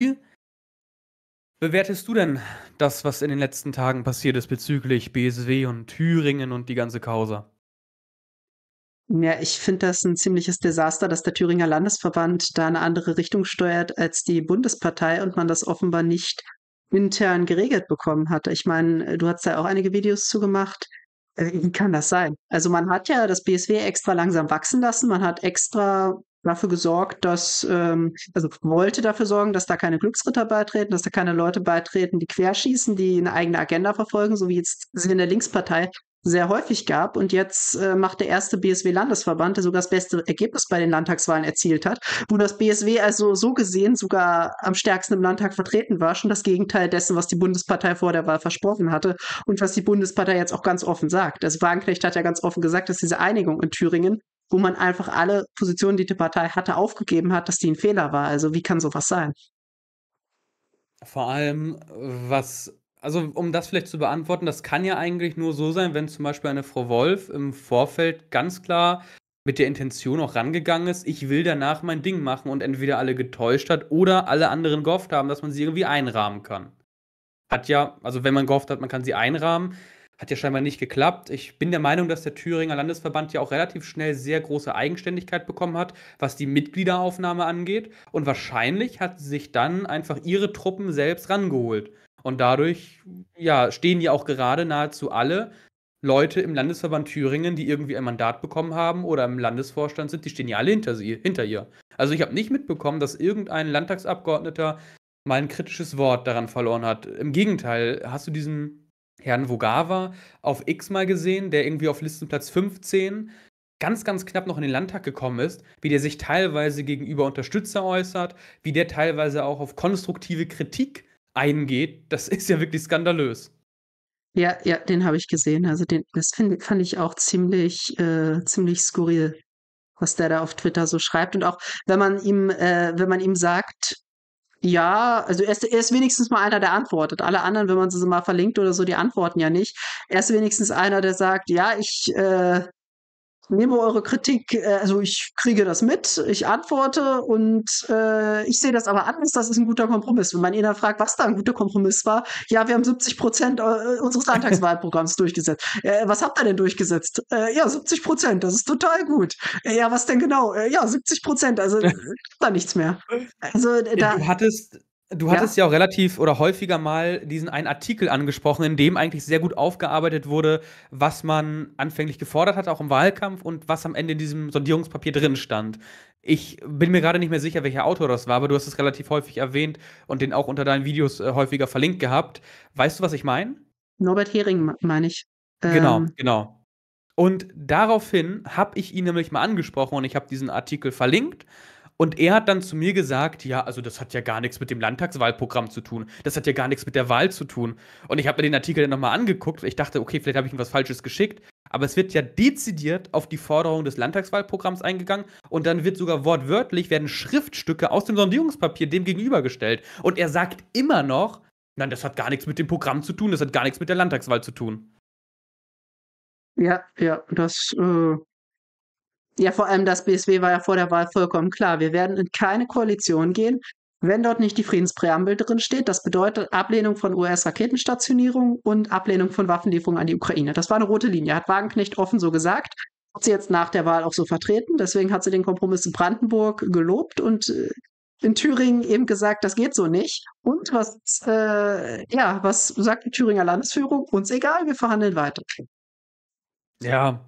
Wie bewertest du denn das, was in den letzten Tagen passiert ist bezüglich BSW und Thüringen und die ganze Causa? Ja, ich finde das ein ziemliches Desaster, dass der Thüringer Landesverband da eine andere Richtung steuert als die Bundespartei und man das offenbar nicht intern geregelt bekommen hat. Ich meine, du hast ja auch einige Videos zugemacht. Äh, wie kann das sein? Also man hat ja das BSW extra langsam wachsen lassen, man hat extra dafür gesorgt, dass, ähm, also wollte dafür sorgen, dass da keine Glücksritter beitreten, dass da keine Leute beitreten, die querschießen, die eine eigene Agenda verfolgen, so wie jetzt sie in der Linkspartei sehr häufig gab. Und jetzt äh, macht der erste BSW-Landesverband, der sogar das beste Ergebnis bei den Landtagswahlen erzielt hat, wo das BSW also so gesehen sogar am stärksten im Landtag vertreten war, schon das Gegenteil dessen, was die Bundespartei vor der Wahl versprochen hatte und was die Bundespartei jetzt auch ganz offen sagt. Also Wagenknecht hat ja ganz offen gesagt, dass diese Einigung in Thüringen wo man einfach alle Positionen, die die Partei hatte, aufgegeben hat, dass die ein Fehler war. Also wie kann sowas sein? Vor allem, was, also um das vielleicht zu beantworten, das kann ja eigentlich nur so sein, wenn zum Beispiel eine Frau Wolf im Vorfeld ganz klar mit der Intention auch rangegangen ist, ich will danach mein Ding machen und entweder alle getäuscht hat oder alle anderen gehofft haben, dass man sie irgendwie einrahmen kann. Hat ja, also wenn man gehofft hat, man kann sie einrahmen, hat ja scheinbar nicht geklappt. Ich bin der Meinung, dass der Thüringer Landesverband ja auch relativ schnell sehr große Eigenständigkeit bekommen hat, was die Mitgliederaufnahme angeht. Und wahrscheinlich hat sie sich dann einfach ihre Truppen selbst rangeholt. Und dadurch ja, stehen ja auch gerade nahezu alle Leute im Landesverband Thüringen, die irgendwie ein Mandat bekommen haben oder im Landesvorstand sind, die stehen ja alle hinter, sie, hinter ihr. Also ich habe nicht mitbekommen, dass irgendein Landtagsabgeordneter mal ein kritisches Wort daran verloren hat. Im Gegenteil, hast du diesen Herrn Vogawa auf X mal gesehen, der irgendwie auf Listenplatz 15 ganz, ganz knapp noch in den Landtag gekommen ist, wie der sich teilweise gegenüber Unterstützer äußert, wie der teilweise auch auf konstruktive Kritik eingeht, das ist ja wirklich skandalös. Ja, ja, den habe ich gesehen. Also den, das find, fand ich auch ziemlich, äh, ziemlich skurril, was der da auf Twitter so schreibt. Und auch wenn man ihm, äh, wenn man ihm sagt, ja, also er ist, er ist, wenigstens mal einer, der antwortet. Alle anderen, wenn man sie mal verlinkt oder so, die antworten ja nicht. Er ist wenigstens einer, der sagt, ja, ich äh, nehme eure Kritik, äh, also ich kriege das mit, ich antworte und äh, ich sehe das aber anders, das ist ein guter Kompromiss. Wenn man ihn dann fragt, was da ein guter Kompromiss war, ja, wir haben 70 Prozent äh, unseres Landtagswahlprogramms durchgesetzt. Äh, was habt ihr denn durchgesetzt? Äh, ja, 70 Prozent, das ist total gut. Äh, ja, was denn genau? ja, 70 Prozent, also da nichts mehr. Also, da, du hattest Du hattest ja. ja. auch relativ oder häufiger mal diesen einen Artikel angesprochen, in dem eigentlich sehr gut aufgearbeitet wurde, was man anfänglich gefordert hat, auch im Wahlkampf und was am Ende in diesem Sondierungspapier drin stand. Ich bin mir gerade nicht mehr sicher, welcher Autor das war, aber du hast es relativ häufig erwähnt und den auch unter deinen Videos äh, häufiger verlinkt gehabt. Weißt du, was ich meine? Norbert Hering meine ich. Genau, ähm genau, genau. Und daraufhin habe ich ihn nämlich mal angesprochen und ich habe diesen Artikel verlinkt und er hat dann zu mir gesagt, ja, also das hat ja gar nichts mit dem Landtagswahlprogramm zu tun. Das hat ja gar nichts mit der Wahl zu tun. Und ich habe mir den Artikel dann nochmal angeguckt. Ich dachte, okay, vielleicht habe ich ihm was Falsches geschickt. Aber es wird ja dezidiert auf die Forderung des Landtagswahlprogramms eingegangen und dann wird sogar wortwörtlich werden Schriftstücke aus dem Sondierungspapier dem gegenübergestellt. Und er sagt immer noch, nein, das hat gar nichts mit dem Programm zu tun, das hat gar nichts mit der Landtagswahl zu tun. Ja, ja, das äh, ja, vor allem das BSW war ja vor der Wahl vollkommen klar. Wir werden in keine Koalition gehen, wenn dort nicht die Friedenspräambel drin steht. Das bedeutet Ablehnung von US-Raketenstationierung und Ablehnung von Waffenlieferungen an die Ukraine. Das war eine rote Linie, hat Wagenknecht offen so gesagt. Hat sie jetzt nach der Wahl auch so vertreten. Deswegen hat sie den Kompromiss in Brandenburg gelobt und äh, in Thüringen eben gesagt, das geht so nicht. Und was, äh, ja, was sagt die Thüringer Landesführung? Uns egal, wir verhandeln weiter. Ja,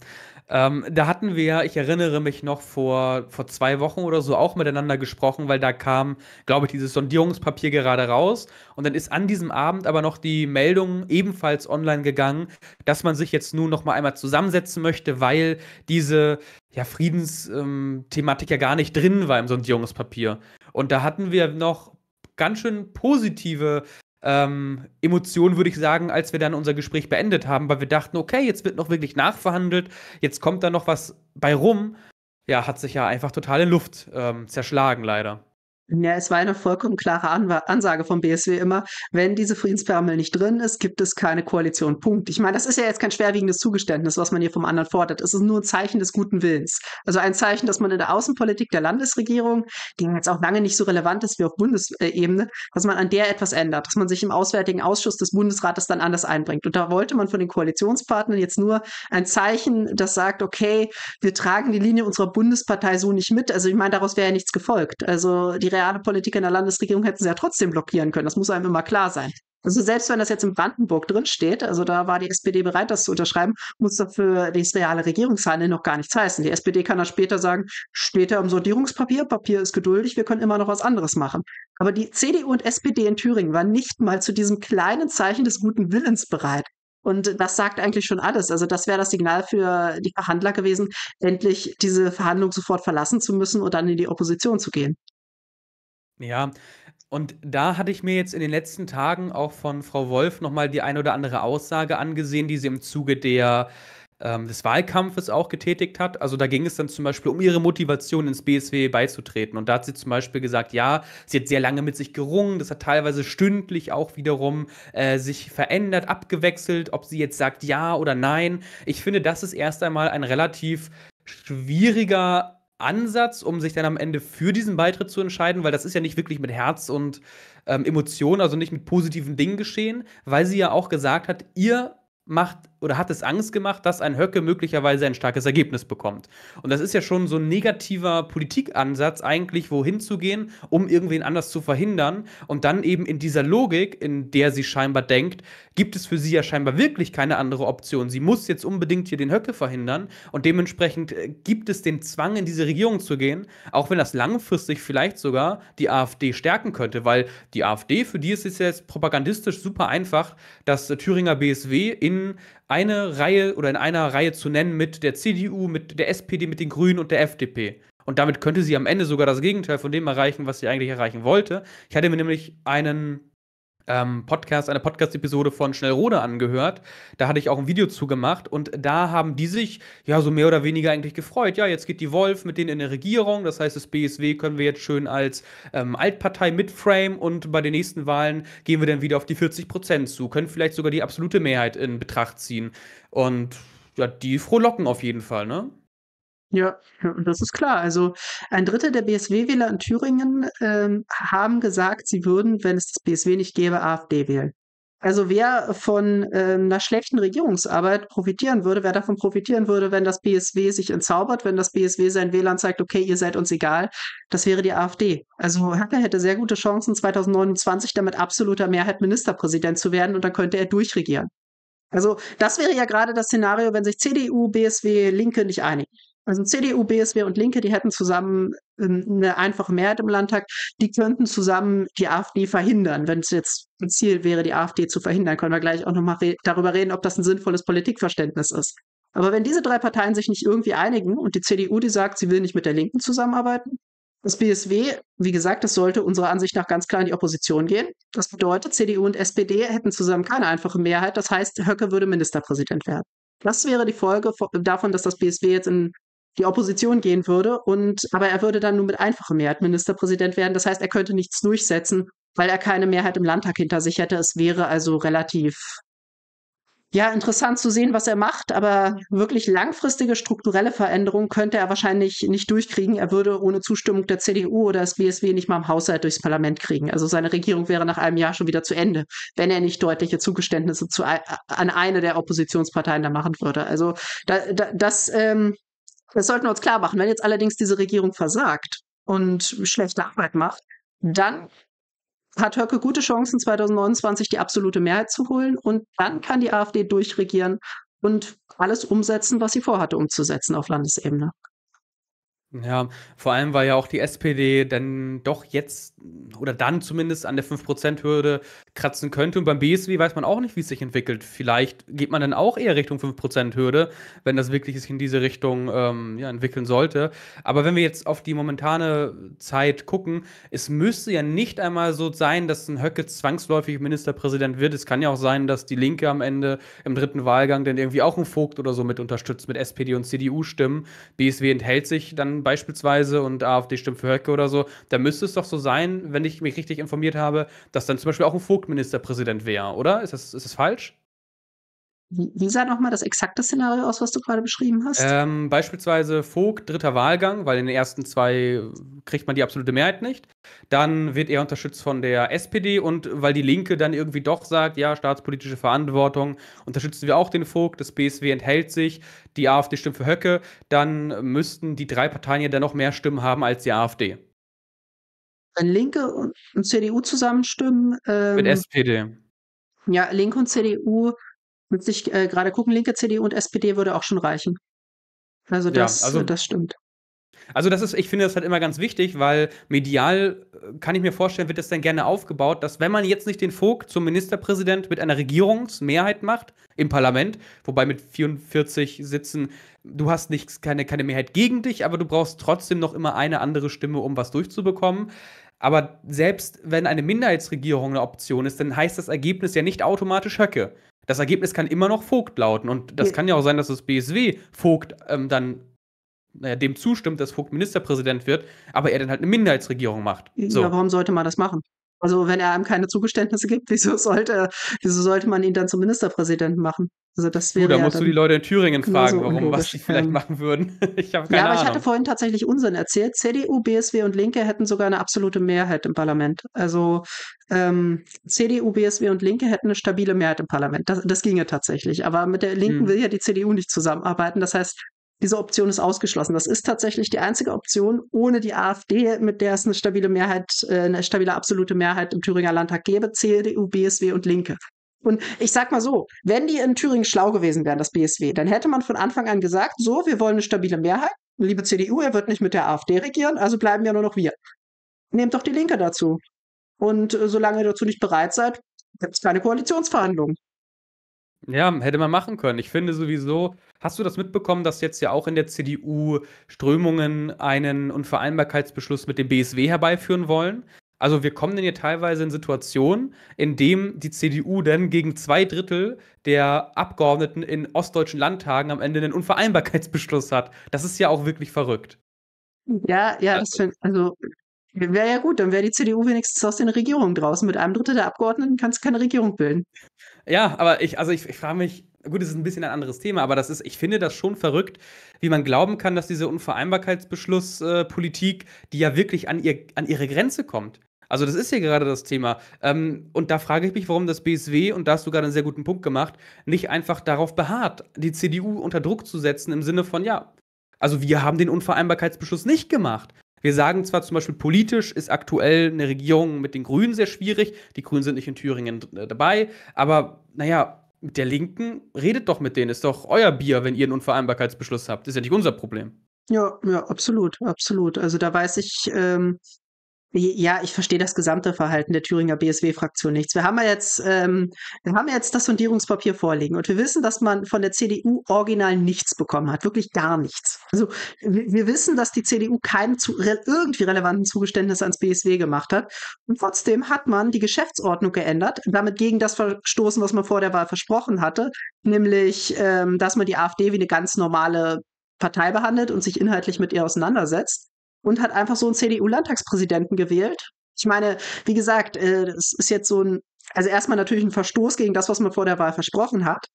ähm, da hatten wir, ich erinnere mich noch, vor, vor zwei Wochen oder so auch miteinander gesprochen, weil da kam, glaube ich, dieses Sondierungspapier gerade raus. Und dann ist an diesem Abend aber noch die Meldung ebenfalls online gegangen, dass man sich jetzt nun noch mal einmal zusammensetzen möchte, weil diese ja, Friedensthematik ähm, ja gar nicht drin war im Sondierungspapier. Und da hatten wir noch ganz schön positive ähm, Emotion, würde ich sagen, als wir dann unser Gespräch beendet haben, weil wir dachten, okay, jetzt wird noch wirklich nachverhandelt, jetzt kommt da noch was bei rum. Ja, hat sich ja einfach total in Luft ähm, zerschlagen, leider. Ja, es war eine vollkommen klare An Ansage vom BSW immer, wenn diese Friedenspermel nicht drin ist, gibt es keine Koalition. Punkt. Ich meine, das ist ja jetzt kein schwerwiegendes Zugeständnis, was man hier vom anderen fordert. Es ist nur ein Zeichen des guten Willens. Also ein Zeichen, dass man in der Außenpolitik der Landesregierung, die jetzt auch lange nicht so relevant ist wie auf Bundesebene, dass man an der etwas ändert, dass man sich im Auswärtigen Ausschuss des Bundesrates dann anders einbringt. Und da wollte man von den Koalitionspartnern jetzt nur ein Zeichen, das sagt, okay, wir tragen die Linie unserer Bundespartei so nicht mit. Also ich meine, daraus wäre ja nichts gefolgt. Also die reale Politik in der Landesregierung hätten sie ja trotzdem blockieren können. Das muss einem immer klar sein. Also selbst wenn das jetzt in Brandenburg drinsteht, also da war die SPD bereit, das zu unterschreiben, muss dafür das reale Regierungshandeln noch gar nichts heißen. Die SPD kann dann später sagen, steht ja im Sortierungspapier, Papier ist geduldig, wir können immer noch was anderes machen. Aber die CDU und SPD in Thüringen waren nicht mal zu diesem kleinen Zeichen des guten Willens bereit. Und das sagt eigentlich schon alles. Also das wäre das Signal für die Verhandler gewesen, endlich diese Verhandlung sofort verlassen zu müssen und dann in die Opposition zu gehen. Ja, und da hatte ich mir jetzt in den letzten Tagen auch von Frau Wolf nochmal die ein oder andere Aussage angesehen, die sie im Zuge der, ähm, des Wahlkampfes auch getätigt hat. Also da ging es dann zum Beispiel um ihre Motivation, ins BSW beizutreten. Und da hat sie zum Beispiel gesagt, ja, sie hat sehr lange mit sich gerungen, das hat teilweise stündlich auch wiederum äh, sich verändert, abgewechselt, ob sie jetzt sagt ja oder nein. Ich finde, das ist erst einmal ein relativ schwieriger Ansatz, um sich dann am Ende für diesen Beitritt zu entscheiden, weil das ist ja nicht wirklich mit Herz und ähm, Emotionen, also nicht mit positiven Dingen geschehen, weil sie ja auch gesagt hat, ihr macht oder hat es Angst gemacht, dass ein Höcke möglicherweise ein starkes Ergebnis bekommt. Und das ist ja schon so ein negativer Politikansatz, eigentlich wohin zu gehen, um irgendwen anders zu verhindern. Und dann eben in dieser Logik, in der sie scheinbar denkt, gibt es für sie ja scheinbar wirklich keine andere Option. Sie muss jetzt unbedingt hier den Höcke verhindern. Und dementsprechend äh, gibt es den Zwang, in diese Regierung zu gehen, auch wenn das langfristig vielleicht sogar die AfD stärken könnte, weil die AfD, für die ist es jetzt propagandistisch super einfach, dass Thüringer BSW in eine Reihe oder in einer Reihe zu nennen mit der CDU, mit der SPD, mit den Grünen und der FDP. Und damit könnte sie am Ende sogar das Gegenteil von dem erreichen, was sie eigentlich erreichen wollte. Ich hatte mir nämlich einen ähm, Podcast, eine Podcast-Episode von Schnellrode angehört. Da hatte ich auch ein Video zugemacht und da haben die sich ja so mehr oder weniger eigentlich gefreut. Ja, jetzt geht die Wolf mit denen in eine Regierung. Das heißt, das BSW können wir jetzt schön als ähm, Altpartei mitframe und bei den nächsten Wahlen gehen wir dann wieder auf die 40 Prozent zu, können vielleicht sogar die absolute Mehrheit in Betracht ziehen. Und ja, die frohlocken auf jeden Fall, ne? Ja, das ist klar. Also ein Drittel der BSW-Wähler in Thüringen ähm, haben gesagt, sie würden, wenn es das BSW nicht gäbe, AfD wählen. Also wer von ähm, einer schlechten Regierungsarbeit profitieren würde, wer davon profitieren würde, wenn das BSW sich entzaubert, wenn das BSW seinen Wählern zeigt, okay, ihr seid uns egal, das wäre die AfD. Also Hacker hätte sehr gute Chancen, 2029 damit absoluter Mehrheit Ministerpräsident zu werden und dann könnte er durchregieren. Also das wäre ja gerade das Szenario, wenn sich CDU, BSW, Linke nicht einigen. Also CDU, BSW und Linke, die hätten zusammen ähm, eine einfache Mehrheit im Landtag, die könnten zusammen die AfD verhindern, wenn es jetzt ein Ziel wäre, die AfD zu verhindern. Können wir gleich auch nochmal re darüber reden, ob das ein sinnvolles Politikverständnis ist. Aber wenn diese drei Parteien sich nicht irgendwie einigen und die CDU, die sagt, sie will nicht mit der Linken zusammenarbeiten, das BSW, wie gesagt, das sollte unserer Ansicht nach ganz klar in die Opposition gehen. Das bedeutet, CDU und SPD hätten zusammen keine einfache Mehrheit. Das heißt, Höcke würde Ministerpräsident werden. Das wäre die Folge davon, dass das BSW jetzt in die Opposition gehen würde. Und, aber er würde dann nur mit einfacher Mehrheit Ministerpräsident werden. Das heißt, er könnte nichts durchsetzen, weil er keine Mehrheit im Landtag hinter sich hätte. Es wäre also relativ ja, interessant zu sehen, was er macht, aber wirklich langfristige strukturelle Veränderungen könnte er wahrscheinlich nicht durchkriegen. Er würde ohne Zustimmung der CDU oder des BSW nicht mal im Haushalt durchs Parlament kriegen. Also seine Regierung wäre nach einem Jahr schon wieder zu Ende, wenn er nicht deutliche Zugeständnisse zu, äh, an eine der Oppositionsparteien da machen würde. Also da, da, das ähm, das sollten wir uns klar machen. Wenn jetzt allerdings diese Regierung versagt und schlechte Arbeit macht, dann hat Höcke gute Chancen, 2029 die absolute Mehrheit zu holen und dann kann die AfD durchregieren und alles umsetzen, was sie vorhatte umzusetzen auf Landesebene. Ja, vor allem, war ja auch die SPD dann doch jetzt oder dann zumindest an der 5%-Hürde kratzen könnte. Und beim BSW weiß man auch nicht, wie es sich entwickelt. Vielleicht geht man dann auch eher Richtung 5%-Hürde, wenn das wirklich sich in diese Richtung ähm, ja, entwickeln sollte. Aber wenn wir jetzt auf die momentane Zeit gucken, es müsste ja nicht einmal so sein, dass ein Höcke zwangsläufig Ministerpräsident wird. Es kann ja auch sein, dass die Linke am Ende im dritten Wahlgang dann irgendwie auch ein Vogt oder so mit unterstützt, mit SPD und CDU-Stimmen. BSW enthält sich dann beispielsweise und AfD stimmt für Höcke oder so. Da müsste es doch so sein, wenn ich mich richtig informiert habe, dass dann zum Beispiel auch ein Vogt Vogt-Ministerpräsident wäre, oder? Ist das, ist das falsch? Wie, wie sah nochmal das exakte Szenario aus, was du gerade beschrieben hast? Ähm, beispielsweise Vogt, dritter Wahlgang, weil in den ersten zwei kriegt man die absolute Mehrheit nicht. Dann wird er unterstützt von der SPD und weil die Linke dann irgendwie doch sagt, ja, staatspolitische Verantwortung, unterstützen wir auch den Vogt, das BSW enthält sich, die AfD stimmt für Höcke, dann müssten die drei Parteien ja dann noch mehr Stimmen haben als die AfD. Wenn Linke und, und CDU zusammenstimmen. Ähm, mit SPD. Ja, Linke und CDU, mit sich äh, gerade gucken, Linke, CDU und SPD würde auch schon reichen. Also das, ja, also das stimmt. Also das ist, ich finde das halt immer ganz wichtig, weil medial äh, kann ich mir vorstellen, wird das dann gerne aufgebaut, dass wenn man jetzt nicht den Vogt zum Ministerpräsident mit einer Regierungsmehrheit macht im Parlament, wobei mit 44 Sitzen, du hast nichts, keine, keine Mehrheit gegen dich, aber du brauchst trotzdem noch immer eine andere Stimme, um was durchzubekommen. Aber selbst wenn eine Minderheitsregierung eine Option ist, dann heißt das Ergebnis ja nicht automatisch Höcke. Das Ergebnis kann immer noch Vogt lauten. Und das kann ja auch sein, dass das BSW Vogt ähm, dann naja, dem zustimmt, dass Vogt Ministerpräsident wird, aber er dann halt eine Minderheitsregierung macht. So. Ja, warum sollte man das machen? Also wenn er einem keine Zugeständnisse gibt, wieso sollte, wieso sollte man ihn dann zum Ministerpräsidenten machen? Also das wäre du, da ja musst du die Leute in Thüringen fragen, warum, was sie vielleicht ähm. machen würden. ich habe keine Ja, aber ich hatte vorhin tatsächlich Unsinn erzählt. CDU, BSW und Linke hätten sogar eine absolute Mehrheit im Parlament. Also ähm, CDU, BSW und Linke hätten eine stabile Mehrheit im Parlament. Das, das ginge tatsächlich. Aber mit der Linken hm. will ja die CDU nicht zusammenarbeiten. Das heißt, diese Option ist ausgeschlossen. Das ist tatsächlich die einzige Option ohne die AfD, mit der es eine stabile Mehrheit, äh, eine stabile absolute Mehrheit im Thüringer Landtag gäbe, CDU, BSW und Linke. Und ich sag mal so, wenn die in Thüringen schlau gewesen wären, das BSW, dann hätte man von Anfang an gesagt, so, wir wollen eine stabile Mehrheit. Liebe CDU, er wird nicht mit der AfD regieren, also bleiben ja nur noch wir. Nehmt doch die Linke dazu. Und äh, solange ihr dazu nicht bereit seid, gibt es keine Koalitionsverhandlungen. Ja, hätte man machen können. Ich finde sowieso, Hast du das mitbekommen, dass jetzt ja auch in der CDU Strömungen einen Unvereinbarkeitsbeschluss mit dem BSW herbeiführen wollen? Also wir kommen denn hier teilweise in Situationen, in denen die CDU denn gegen zwei Drittel der Abgeordneten in ostdeutschen Landtagen am Ende einen Unvereinbarkeitsbeschluss hat. Das ist ja auch wirklich verrückt. Ja, ja, das stimmt. Also wäre ja gut, dann wäre die CDU wenigstens aus den Regierungen draußen. Mit einem Drittel der Abgeordneten kannst du keine Regierung bilden. Ja, aber ich, also ich, ich frage mich, gut, es ist ein bisschen ein anderes Thema, aber das ist, ich finde das schon verrückt, wie man glauben kann, dass diese Unvereinbarkeitsbeschlusspolitik, äh, die ja wirklich an, ihr, an ihre Grenze kommt. Also das ist hier gerade das Thema. Ähm, und da frage ich mich, warum das BSW, und da hast du gerade einen sehr guten Punkt gemacht, nicht einfach darauf beharrt, die CDU unter Druck zu setzen im Sinne von, ja, also wir haben den Unvereinbarkeitsbeschluss nicht gemacht. Wir sagen zwar zum Beispiel, politisch ist aktuell eine Regierung mit den Grünen sehr schwierig, die Grünen sind nicht in Thüringen äh, dabei, aber naja, mit der Linken, redet doch mit denen. Ist doch euer Bier, wenn ihr einen Unvereinbarkeitsbeschluss habt. Ist ja nicht unser Problem. Ja, ja, absolut, absolut. Also da weiß ich ähm, ja, ich verstehe das gesamte Verhalten der Thüringer BSW-Fraktion nichts. Wir haben ja jetzt, ähm, wir haben ja jetzt das Sondierungspapier vorliegen und wir wissen, dass man von der CDU original nichts bekommen hat, wirklich gar nichts. Also wir, wissen, dass die CDU keinen zu, irgendwie relevanten Zugeständnis ans BSW gemacht hat und trotzdem hat man die Geschäftsordnung geändert, damit gegen das verstoßen, was man vor der Wahl versprochen hatte, nämlich, ähm, dass man die AfD wie eine ganz normale Partei behandelt und sich inhaltlich mit ihr auseinandersetzt und hat einfach so einen CDU-Landtagspräsidenten gewählt. Ich meine, wie gesagt, äh, ist jetzt so ein, also erstmal natürlich ein Verstoß gegen das, was man vor der Wahl versprochen hat.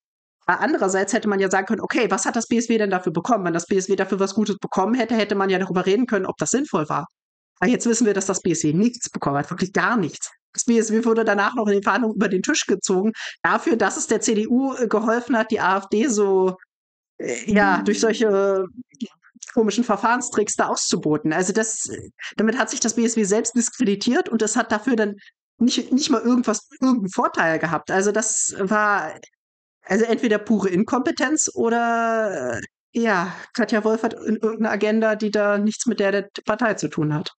Aber andererseits hätte man ja sagen können, okay, was hat das BSW denn dafür bekommen? Wenn das BSW dafür was Gutes bekommen hätte, hätte man ja darüber reden können, ob das sinnvoll war. Aber jetzt wissen wir, dass das BSW nichts bekommen hat, wirklich gar nichts. Das BSW wurde danach noch in den Verhandlungen über den Tisch gezogen, dafür, dass es der CDU äh, geholfen hat, die AfD so äh, ja, mhm. durch solche komischen Verfahrenstricks da auszuboten. Also das, damit hat sich das BSW selbst diskreditiert und das hat dafür dann nicht, nicht mal irgendwas, irgendeinen Vorteil gehabt. Also das war, also entweder pure Inkompetenz oder, äh, ja, Katja Wolf hat irgendeine Agenda, die da nichts mit der der Partei zu tun hat.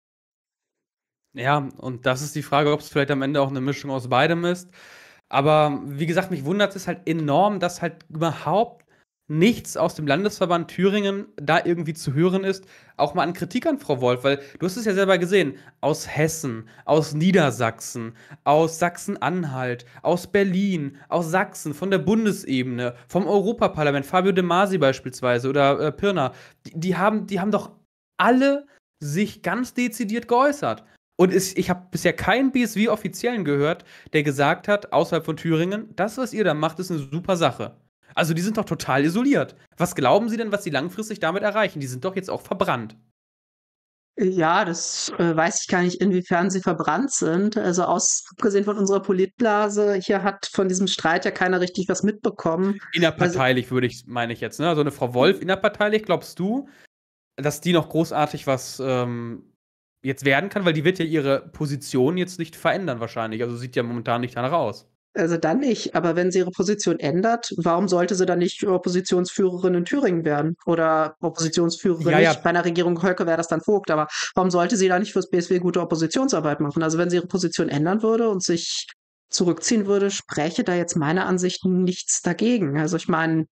Ja, und das ist die Frage, ob es vielleicht am Ende auch eine Mischung aus beidem ist. Aber wie gesagt, mich wundert es halt enorm, dass halt überhaupt nichts aus dem Landesverband Thüringen da irgendwie zu hören ist, auch mal an Kritik an Frau Wolf, weil du hast es ja selber gesehen, aus Hessen, aus Niedersachsen, aus Sachsen-Anhalt, aus Berlin, aus Sachsen, von der Bundesebene, vom Europaparlament, Fabio De Masi beispielsweise oder äh, Pirna, die, die, haben, die haben doch alle sich ganz dezidiert geäußert. Und ist, ich habe bisher keinen BSW-Offiziellen gehört, der gesagt hat, außerhalb von Thüringen, das, was ihr da macht, ist eine super Sache. Also die sind doch total isoliert. Was glauben Sie denn, was sie langfristig damit erreichen? Die sind doch jetzt auch verbrannt. Ja, das äh, weiß ich gar nicht, inwiefern sie verbrannt sind. Also aus, abgesehen von unserer Politblase, hier hat von diesem Streit ja keiner richtig was mitbekommen. Innerparteilich also, würde ich, meine ich jetzt, ne? Also eine Frau Wolf innerparteilich, glaubst du, dass die noch großartig was ähm, jetzt werden kann? Weil die wird ja ihre Position jetzt nicht verändern wahrscheinlich. Also sieht ja momentan nicht danach aus. Also dann nicht. Aber wenn sie ihre Position ändert, warum sollte sie dann nicht Oppositionsführerin in Thüringen werden? Oder Oppositionsführerin ja, ja. bei einer Regierung Höcke wäre das dann Vogt, aber warum sollte sie da nicht fürs BSW gute Oppositionsarbeit machen? Also wenn sie ihre Position ändern würde und sich zurückziehen würde, spräche da jetzt meiner Ansicht nichts dagegen. Also ich meine,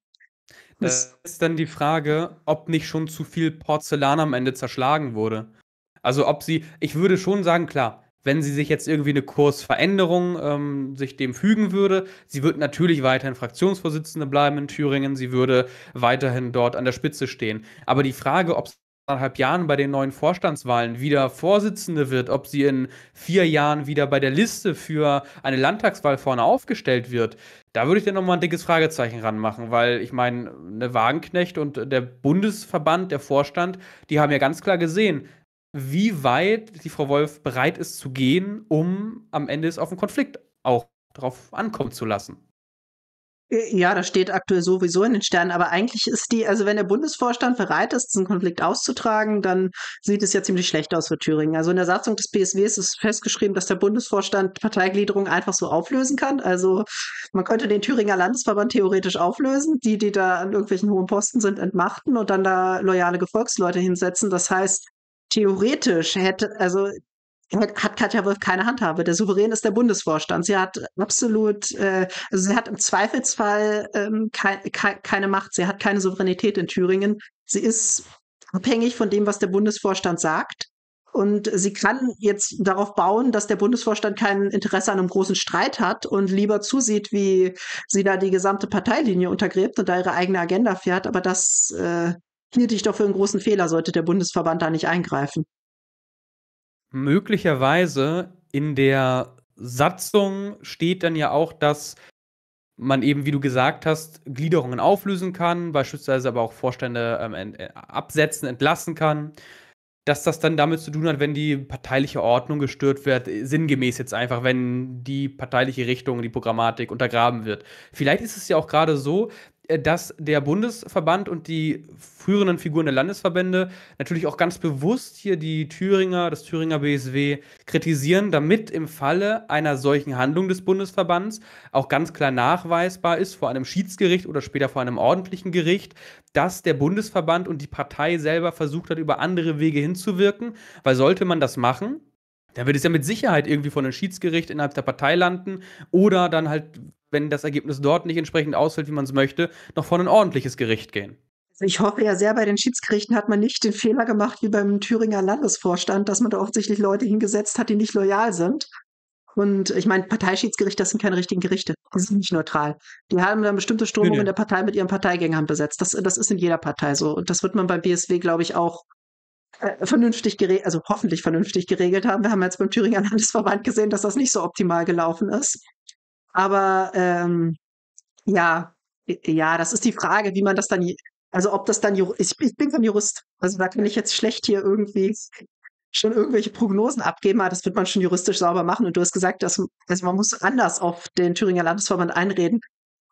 das äh, ist dann die Frage, ob nicht schon zu viel Porzellan am Ende zerschlagen wurde. Also ob sie, ich würde schon sagen, klar, wenn sie sich jetzt irgendwie eine Kursveränderung ähm, sich dem fügen würde. Sie wird natürlich weiterhin Fraktionsvorsitzende bleiben in Thüringen. Sie würde weiterhin dort an der Spitze stehen. Aber die Frage, ob sie in anderthalb Jahren bei den neuen Vorstandswahlen wieder Vorsitzende wird, ob sie in vier Jahren wieder bei der Liste für eine Landtagswahl vorne aufgestellt wird, da würde ich dann nochmal ein dickes Fragezeichen ranmachen, weil ich meine, eine Wagenknecht und der Bundesverband, der Vorstand, die haben ja ganz klar gesehen, wie weit die Frau Wolf bereit ist zu gehen, um am Ende es auf einen Konflikt auch drauf ankommen zu lassen. Äh, ja, das steht aktuell sowieso in den Sternen, aber eigentlich ist die, also wenn der Bundesvorstand bereit ist, diesen Konflikt auszutragen, dann sieht es ja ziemlich schlecht aus für Thüringen. Also in der Satzung des BSW ist festgeschrieben, dass der Bundesvorstand Parteigliederung einfach so auflösen kann. Also man könnte den Thüringer Landesverband theoretisch auflösen, die, die da an irgendwelchen hohen Posten sind, entmachten und dann da loyale Gefolgsleute hinsetzen. Das heißt, theoretisch hätte, also hat Katja Wolf keine Handhabe. Der Souverän ist der Bundesvorstand. Sie hat absolut, äh, also sie hat im Zweifelsfall ähm, kei keine Macht. Sie hat keine Souveränität in Thüringen. Sie ist abhängig von dem, was der Bundesvorstand sagt. Und sie kann jetzt darauf bauen, dass der Bundesvorstand kein Interesse an einem großen Streit hat und lieber zusieht, wie sie da die gesamte Parteilinie untergräbt und da ihre eigene Agenda fährt. Aber das äh, hielt ich doch für einen großen Fehler, sollte der Bundesverband da nicht eingreifen. Möglicherweise in der Satzung steht dann ja auch, dass man eben, wie du gesagt hast, Gliederungen auflösen kann, beispielsweise aber auch Vorstände ähm, ent äh, absetzen, entlassen kann. Dass das dann damit zu tun hat, wenn die parteiliche Ordnung gestört wird, äh, sinngemäß jetzt einfach, wenn die parteiliche Richtung, die Programmatik untergraben wird. Vielleicht ist es ja auch gerade so, äh, dass der Bundesverband und die führenden Figuren der Landesverbände natürlich auch ganz bewusst hier die Thüringer, das Thüringer BSW kritisieren, damit im Falle einer solchen Handlung des Bundesverbands auch ganz klar nachweisbar ist vor einem Schiedsgericht oder später vor einem ordentlichen Gericht, dass der Bundesverband und die Partei selber versucht hat, über andere Wege hinzuwirken, weil sollte man das machen, dann wird es ja mit Sicherheit irgendwie von einem Schiedsgericht innerhalb der Partei landen oder dann halt wenn das Ergebnis dort nicht entsprechend ausfällt, wie man es möchte, noch vor ein ordentliches Gericht gehen. Also ich hoffe ja sehr, bei den Schiedsgerichten hat man nicht den Fehler gemacht wie beim Thüringer Landesvorstand, dass man da offensichtlich Leute hingesetzt hat, die nicht loyal sind. Und ich meine, Parteischiedsgerichte, das sind keine richtigen Gerichte. Die sind nicht neutral. Die haben dann bestimmte Strömungen in der Partei mit ihren Parteigängern besetzt. Das, das ist in jeder Partei so. Und das wird man beim BSW, glaube ich, auch äh, vernünftig geregelt, also hoffentlich vernünftig geregelt haben. Wir haben jetzt beim Thüringer Landesverband gesehen, dass das nicht so optimal gelaufen ist. Aber ähm, ja, ja, das ist die Frage, wie man das dann, also ob das dann, ich, ich bin kein Jurist, also da kann ich jetzt schlecht hier irgendwie schon irgendwelche Prognosen abgeben, aber das wird man schon juristisch sauber machen. Und du hast gesagt, dass also man muss anders auf den Thüringer Landesverband einreden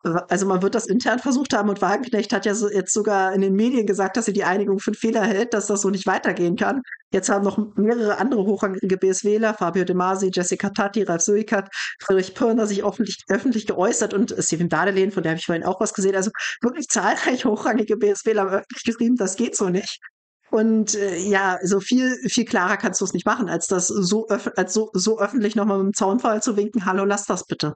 also man wird das intern versucht haben und Wagenknecht hat ja so jetzt sogar in den Medien gesagt, dass sie die Einigung für einen Fehler hält, dass das so nicht weitergehen kann. Jetzt haben noch mehrere andere hochrangige BSWler, Fabio De Masi, Jessica Tatti, Ralf Suikat, Friedrich Pirner sich öffentlich, öffentlich geäußert und Steven Dadelehn, von der habe ich vorhin auch was gesehen. Also wirklich zahlreiche hochrangige BSWler haben öffentlich geschrieben, das geht so nicht. Und äh, ja, so viel, viel klarer kannst du es nicht machen, als das so, öff als so, so öffentlich nochmal mit dem Zaunfall zu winken, hallo, lass das bitte.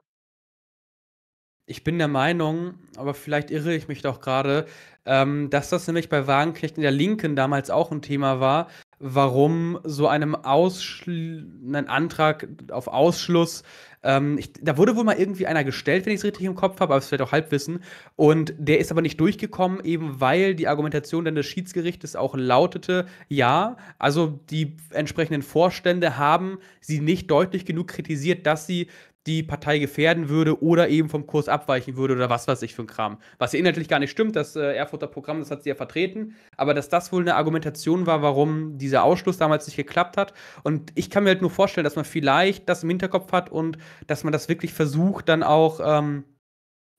Ich bin der Meinung, aber vielleicht irre ich mich doch gerade, ähm, dass das nämlich bei Wagenknecht in der Linken damals auch ein Thema war, warum so einem Ausschl ein Antrag auf Ausschluss, ähm, ich, da wurde wohl mal irgendwie einer gestellt, wenn ich es richtig im Kopf habe, aber es wird auch Halbwissen. Und der ist aber nicht durchgekommen, eben weil die Argumentation dann des Schiedsgerichtes auch lautete, ja, also die entsprechenden Vorstände haben sie nicht deutlich genug kritisiert, dass sie die Partei gefährden würde oder eben vom Kurs abweichen würde oder was weiß ich für ein Kram. Was ja inhaltlich gar nicht stimmt, das äh, Erfurter Programm, das hat sie ja vertreten, aber dass das wohl eine Argumentation war, warum dieser Ausschluss damals nicht geklappt hat. Und ich kann mir halt nur vorstellen, dass man vielleicht das im Hinterkopf hat und dass man das wirklich versucht, dann auch. Ähm,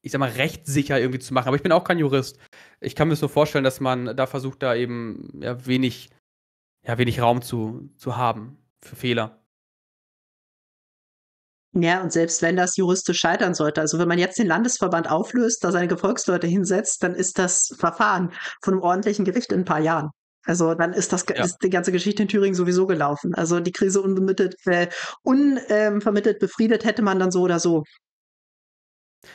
ich sag mal, rechtssicher irgendwie zu machen. Aber ich bin auch kein Jurist. Ich kann mir nur vorstellen, dass man da versucht, da eben ja, wenig, ja, wenig Raum zu, zu haben für Fehler. Ja, und selbst wenn das juristisch scheitern sollte, also wenn man jetzt den Landesverband auflöst, da seine Gefolgsleute hinsetzt, dann ist das Verfahren von einem ordentlichen Gericht in ein paar Jahren. Also dann ist das ja. ist die ganze Geschichte in Thüringen sowieso gelaufen. Also die Krise unbemittelt, äh, unvermittelt befriedet hätte man dann so oder so.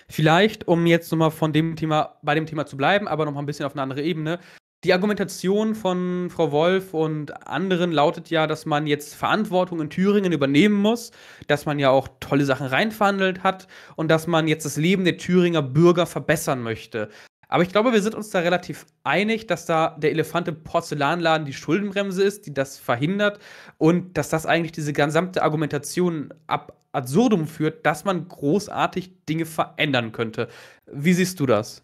Vielleicht, um jetzt nochmal von dem Thema, bei dem Thema zu bleiben, aber nochmal ein bisschen auf eine andere Ebene. Die Argumentation von Frau Wolf und anderen lautet ja, dass man jetzt Verantwortung in Thüringen übernehmen muss, dass man ja auch tolle Sachen reinverhandelt hat und dass man jetzt das Leben der Thüringer Bürger verbessern möchte. Aber ich glaube, wir sind uns da relativ einig, dass da der Elefant im Porzellanladen die Schuldenbremse ist, die das verhindert und dass das eigentlich diese gesamte Argumentation ab absurdum führt, dass man großartig Dinge verändern könnte. Wie siehst du das?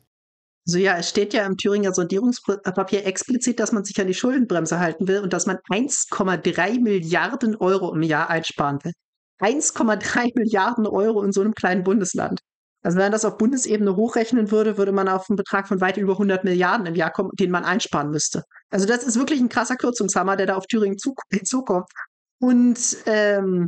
Also ja, es steht ja im Thüringer Sondierungspapier explizit, dass man sich an die Schuldenbremse halten will und dass man 1,3 Milliarden Euro im Jahr einsparen will. 1,3 Milliarden Euro in so einem kleinen Bundesland. Also wenn man das auf Bundesebene hochrechnen würde, würde man auf einen Betrag von weit über 100 Milliarden im Jahr kommen, den man einsparen müsste. Also das ist wirklich ein krasser Kürzungshammer, der da auf Thüringen zukommt. Und ähm,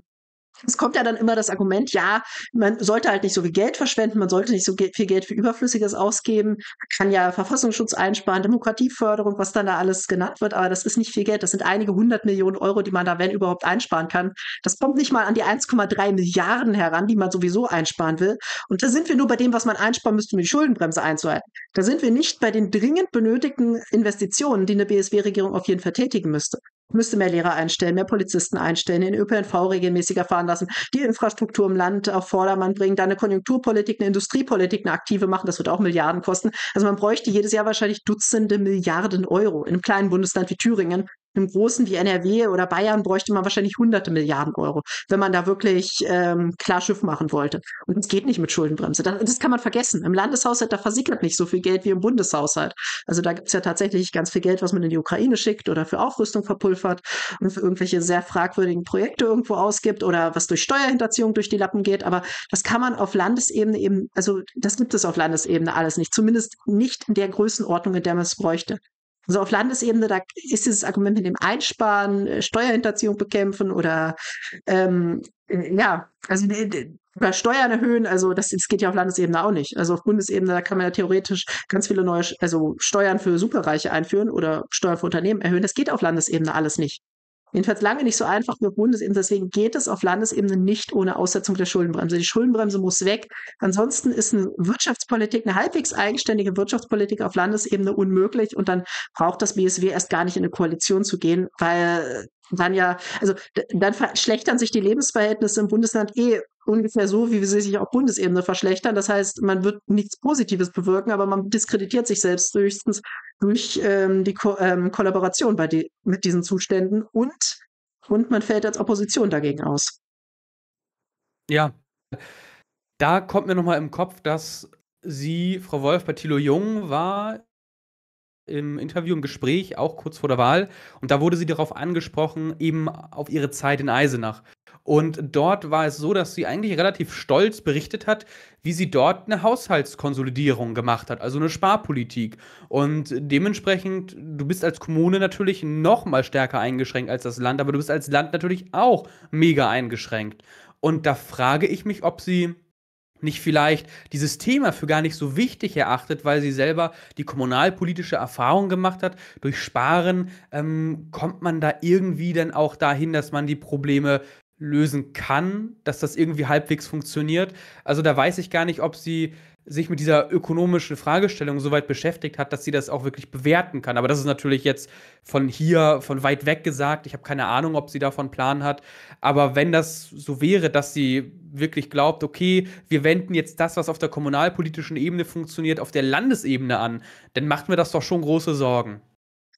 es kommt ja dann immer das Argument, ja, man sollte halt nicht so viel Geld verschwenden, man sollte nicht so viel Geld für Überflüssiges ausgeben, man kann ja Verfassungsschutz einsparen, Demokratieförderung, was dann da alles genannt wird, aber das ist nicht viel Geld. Das sind einige hundert Millionen Euro, die man da, wenn überhaupt, einsparen kann. Das kommt nicht mal an die 1,3 Milliarden heran, die man sowieso einsparen will. Und da sind wir nur bei dem, was man einsparen müsste, um die Schuldenbremse einzuhalten. Da sind wir nicht bei den dringend benötigten Investitionen, die eine BSW-Regierung auf jeden Fall tätigen müsste müsste mehr Lehrer einstellen, mehr Polizisten einstellen, den ÖPNV regelmäßiger fahren lassen, die Infrastruktur im Land auf Vordermann bringen, dann eine Konjunkturpolitik, eine Industriepolitik, eine aktive machen. Das wird auch Milliarden kosten. Also man bräuchte jedes Jahr wahrscheinlich Dutzende Milliarden Euro in einem kleinen Bundesland wie Thüringen, einem großen wie NRW oder Bayern bräuchte man wahrscheinlich hunderte Milliarden Euro, wenn man da wirklich ähm, klar Schiff machen wollte. Und es geht nicht mit Schuldenbremse. Das, das kann man vergessen. Im Landeshaushalt, da versickert nicht so viel Geld wie im Bundeshaushalt. Also da gibt es ja tatsächlich ganz viel Geld, was man in die Ukraine schickt oder für Aufrüstung verpulvert und für irgendwelche sehr fragwürdigen Projekte irgendwo ausgibt oder was durch Steuerhinterziehung durch die Lappen geht. Aber das kann man auf Landesebene eben, also das gibt es auf Landesebene alles nicht. Zumindest nicht in der Größenordnung, in der man es bräuchte. Also auf Landesebene, da ist dieses Argument mit dem Einsparen, äh, Steuerhinterziehung bekämpfen oder ähm, äh, ja, also über Steuern erhöhen, also das, das, geht ja auf Landesebene auch nicht. Also auf Bundesebene, da kann man ja theoretisch ganz viele neue, also Steuern für Superreiche einführen oder Steuern für Unternehmen erhöhen. Das geht auf Landesebene alles nicht jedenfalls lange nicht so einfach wie auf Bundesebene. Deswegen geht es auf Landesebene nicht ohne Aussetzung der Schuldenbremse. Die Schuldenbremse muss weg. Ansonsten ist eine Wirtschaftspolitik, eine halbwegs eigenständige Wirtschaftspolitik auf Landesebene unmöglich. Und dann braucht das BSW erst gar nicht in eine Koalition zu gehen, weil dann ja, also dann verschlechtern sich die Lebensverhältnisse im Bundesland eh ungefähr so, wie sie sich auf Bundesebene verschlechtern. Das heißt, man wird nichts Positives bewirken, aber man diskreditiert sich selbst höchstens durch ähm, die Ko ähm, Kollaboration bei die, mit diesen Zuständen und, und man fällt als Opposition dagegen aus. Ja, da kommt mir nochmal im Kopf, dass sie, Frau Wolf, bei Thilo Jung war im Interview, im Gespräch, auch kurz vor der Wahl. Und da wurde sie darauf angesprochen, eben auf ihre Zeit in Eisenach. Und dort war es so, dass sie eigentlich relativ stolz berichtet hat, wie sie dort eine Haushaltskonsolidierung gemacht hat, also eine Sparpolitik. Und dementsprechend, du bist als Kommune natürlich noch mal stärker eingeschränkt als das Land, aber du bist als Land natürlich auch mega eingeschränkt. Und da frage ich mich, ob sie nicht vielleicht dieses Thema für gar nicht so wichtig erachtet, weil sie selber die kommunalpolitische Erfahrung gemacht hat. Durch Sparen ähm, kommt man da irgendwie dann auch dahin, dass man die Probleme lösen kann, dass das irgendwie halbwegs funktioniert. Also da weiß ich gar nicht, ob sie sich mit dieser ökonomischen Fragestellung so weit beschäftigt hat, dass sie das auch wirklich bewerten kann. Aber das ist natürlich jetzt von hier, von weit weg gesagt. Ich habe keine Ahnung, ob sie davon Plan hat. Aber wenn das so wäre, dass sie wirklich glaubt, okay, wir wenden jetzt das, was auf der kommunalpolitischen Ebene funktioniert, auf der Landesebene an, dann macht mir das doch schon große Sorgen.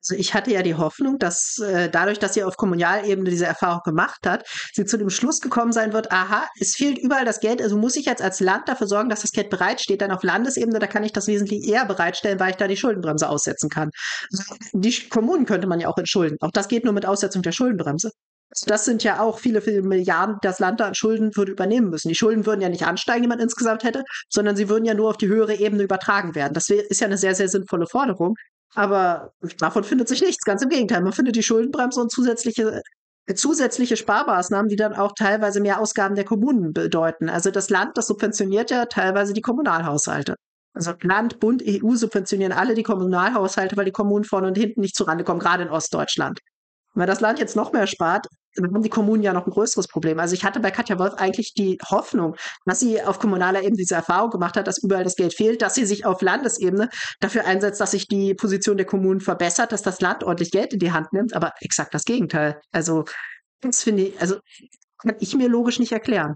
Also ich hatte ja die Hoffnung, dass äh, dadurch, dass sie auf Kommunalebene diese Erfahrung gemacht hat, sie zu dem Schluss gekommen sein wird, aha, es fehlt überall das Geld, also muss ich jetzt als Land dafür sorgen, dass das Geld bereitsteht. Dann auf Landesebene, da kann ich das wesentlich eher bereitstellen, weil ich da die Schuldenbremse aussetzen kann. Also die Kommunen könnte man ja auch entschulden. Auch das geht nur mit Aussetzung der Schuldenbremse. Also das sind ja auch viele, viele Milliarden, das Land da an Schulden würde übernehmen müssen. Die Schulden würden ja nicht ansteigen, die man insgesamt hätte, sondern sie würden ja nur auf die höhere Ebene übertragen werden. Das ist ja eine sehr, sehr sinnvolle Forderung. Aber davon findet sich nichts. Ganz im Gegenteil. Man findet die Schuldenbremse und zusätzliche, äh, zusätzliche Sparmaßnahmen, die dann auch teilweise mehr Ausgaben der Kommunen bedeuten. Also das Land, das subventioniert ja teilweise die Kommunalhaushalte. Also Land, Bund, EU subventionieren alle die Kommunalhaushalte, weil die Kommunen vorne und hinten nicht zurande kommen, gerade in Ostdeutschland. Wenn das Land jetzt noch mehr spart, haben die Kommunen ja noch ein größeres Problem. Also ich hatte bei Katja Wolf eigentlich die Hoffnung, dass sie auf kommunaler Ebene diese Erfahrung gemacht hat, dass überall das Geld fehlt, dass sie sich auf Landesebene dafür einsetzt, dass sich die Position der Kommunen verbessert, dass das Land ordentlich Geld in die Hand nimmt, aber exakt das Gegenteil. Also das finde ich, also kann ich mir logisch nicht erklären.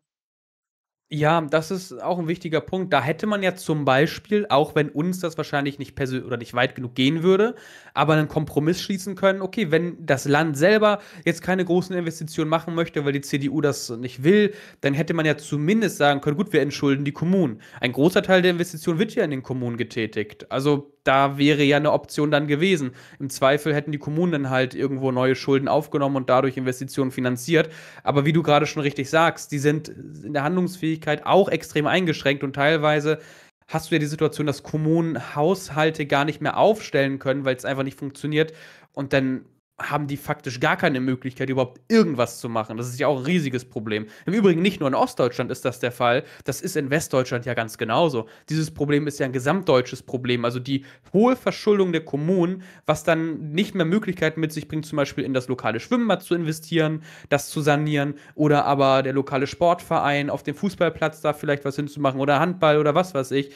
Ja, das ist auch ein wichtiger Punkt. Da hätte man ja zum Beispiel, auch wenn uns das wahrscheinlich nicht persönlich oder nicht weit genug gehen würde, aber einen Kompromiss schließen können, okay, wenn das Land selber jetzt keine großen Investitionen machen möchte, weil die CDU das nicht will, dann hätte man ja zumindest sagen können, gut, wir entschulden die Kommunen. Ein großer Teil der Investitionen wird ja in den Kommunen getätigt. Also da wäre ja eine Option dann gewesen. Im Zweifel hätten die Kommunen dann halt irgendwo neue Schulden aufgenommen und dadurch Investitionen finanziert. Aber wie du gerade schon richtig sagst, die sind in der Handlungsfähigkeit auch extrem eingeschränkt und teilweise hast du ja die Situation, dass Kommunen Haushalte gar nicht mehr aufstellen können, weil es einfach nicht funktioniert. Und dann haben die faktisch gar keine Möglichkeit, überhaupt irgendwas zu machen. Das ist ja auch ein riesiges Problem. Im Übrigen nicht nur in Ostdeutschland ist das der Fall, das ist in Westdeutschland ja ganz genauso. Dieses Problem ist ja ein gesamtdeutsches Problem. Also die hohe Verschuldung der Kommunen, was dann nicht mehr Möglichkeiten mit sich bringt, zum Beispiel in das lokale Schwimmbad zu investieren, das zu sanieren oder aber der lokale Sportverein auf dem Fußballplatz da vielleicht was hinzumachen oder Handball oder was weiß ich.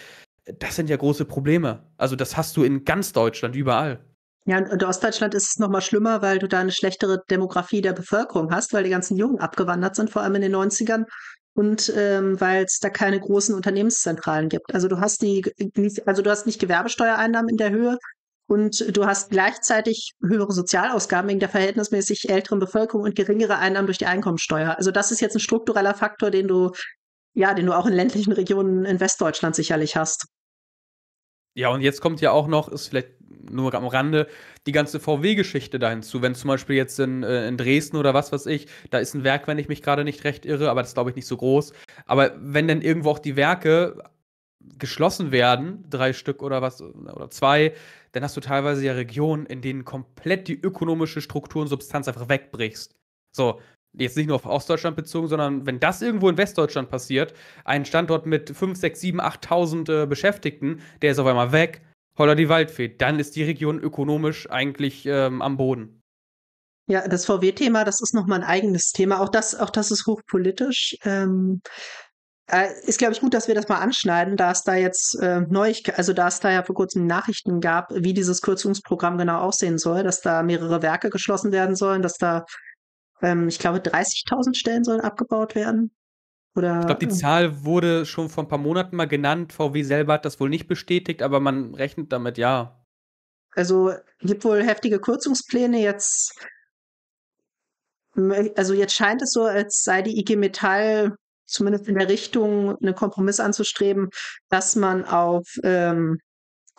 Das sind ja große Probleme. Also das hast du in ganz Deutschland überall. Ja, in Ostdeutschland ist es nochmal schlimmer, weil du da eine schlechtere Demografie der Bevölkerung hast, weil die ganzen Jungen abgewandert sind, vor allem in den 90ern und ähm, weil es da keine großen Unternehmenszentralen gibt. Also du hast die, also du hast nicht Gewerbesteuereinnahmen in der Höhe und du hast gleichzeitig höhere Sozialausgaben wegen der verhältnismäßig älteren Bevölkerung und geringere Einnahmen durch die Einkommensteuer. Also das ist jetzt ein struktureller Faktor, den du ja, den du auch in ländlichen Regionen in Westdeutschland sicherlich hast. Ja, und jetzt kommt ja auch noch, ist vielleicht nur am Rande, die ganze VW-Geschichte dahin zu. Wenn zum Beispiel jetzt in, äh, in Dresden oder was weiß ich, da ist ein Werk, wenn ich mich gerade nicht recht irre, aber das glaube ich nicht so groß. Aber wenn dann irgendwo auch die Werke geschlossen werden, drei Stück oder was, oder zwei, dann hast du teilweise ja Regionen, in denen komplett die ökonomische Struktur und Substanz einfach wegbrichst. So, jetzt nicht nur auf Ostdeutschland bezogen, sondern wenn das irgendwo in Westdeutschland passiert, ein Standort mit 5, 6, 7, 8.000 äh, Beschäftigten, der ist auf einmal weg Holla die Waldfee, dann ist die Region ökonomisch eigentlich ähm, am Boden. Ja, das VW-Thema, das ist nochmal ein eigenes Thema. Auch das, auch das ist hochpolitisch. Ähm, äh, ist, glaube ich, gut, dass wir das mal anschneiden, da es da jetzt äh, neu, also da es da ja vor kurzem Nachrichten gab, wie dieses Kürzungsprogramm genau aussehen soll, dass da mehrere Werke geschlossen werden sollen, dass da, ähm, ich glaube, 30.000 Stellen sollen abgebaut werden. Oder, ich glaube, die ähm, Zahl wurde schon vor ein paar Monaten mal genannt. VW selber hat das wohl nicht bestätigt, aber man rechnet damit, ja. Also gibt wohl heftige Kürzungspläne jetzt. Also jetzt scheint es so, als sei die IG Metall zumindest in der Richtung einen Kompromiss anzustreben, dass man auf, ähm,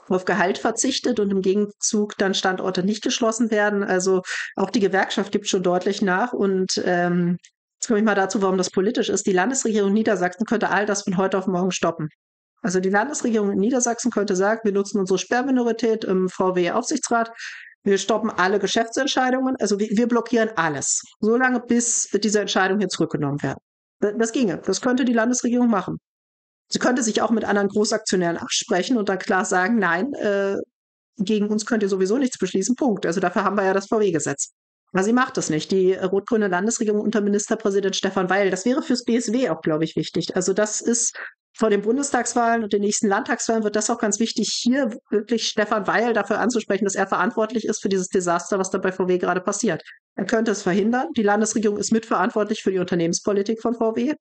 auf Gehalt verzichtet und im Gegenzug dann Standorte nicht geschlossen werden. Also auch die Gewerkschaft gibt schon deutlich nach und ähm, Jetzt komme ich mal dazu, warum das politisch ist. Die Landesregierung Niedersachsen könnte all das von heute auf morgen stoppen. Also die Landesregierung in Niedersachsen könnte sagen, wir nutzen unsere Sperrminorität im VW-Aufsichtsrat, wir stoppen alle Geschäftsentscheidungen, also wir, wir, blockieren alles, solange bis diese Entscheidungen hier zurückgenommen werden. Das ginge, das könnte die Landesregierung machen. Sie könnte sich auch mit anderen Großaktionären absprechen und dann klar sagen, nein, äh, gegen uns könnt ihr sowieso nichts beschließen, Punkt. Also dafür haben wir ja das VW-Gesetz. Aber sie macht es nicht. Die äh, rot-grüne Landesregierung unter Ministerpräsident Stefan Weil, das wäre fürs BSW auch, glaube ich, wichtig. Also das ist vor den Bundestagswahlen und den nächsten Landtagswahlen wird das auch ganz wichtig, hier wirklich Stefan Weil dafür anzusprechen, dass er verantwortlich ist für dieses Desaster, was da bei VW gerade passiert. Er könnte es verhindern. Die Landesregierung ist mitverantwortlich für die Unternehmenspolitik von VW.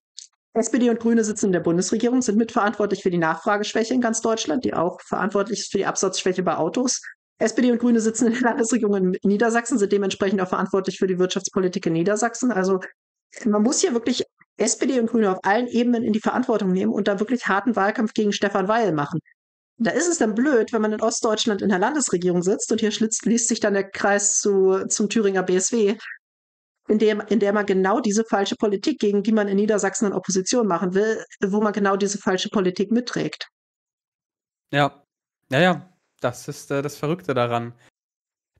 SPD und Grüne sitzen in der Bundesregierung, sind mitverantwortlich für die Nachfrageschwäche in ganz Deutschland, die auch verantwortlich ist für die Absatzschwäche bei Autos. SPD und Grüne sitzen in der Landesregierung in Niedersachsen, sind dementsprechend auch verantwortlich für die Wirtschaftspolitik in Niedersachsen. Also man muss hier wirklich SPD und Grüne auf allen Ebenen in die Verantwortung nehmen und da wirklich harten Wahlkampf gegen Stefan Weil machen. Da ist es dann blöd, wenn man in Ostdeutschland in der Landesregierung sitzt und hier schlitzt, liest sich dann der Kreis zu, zum Thüringer BSW, in, dem, in der man genau diese falsche Politik, gegen die man in Niedersachsen in Opposition machen will, wo man genau diese falsche Politik mitträgt. Ja, ja, ja, das ist äh, das Verrückte daran.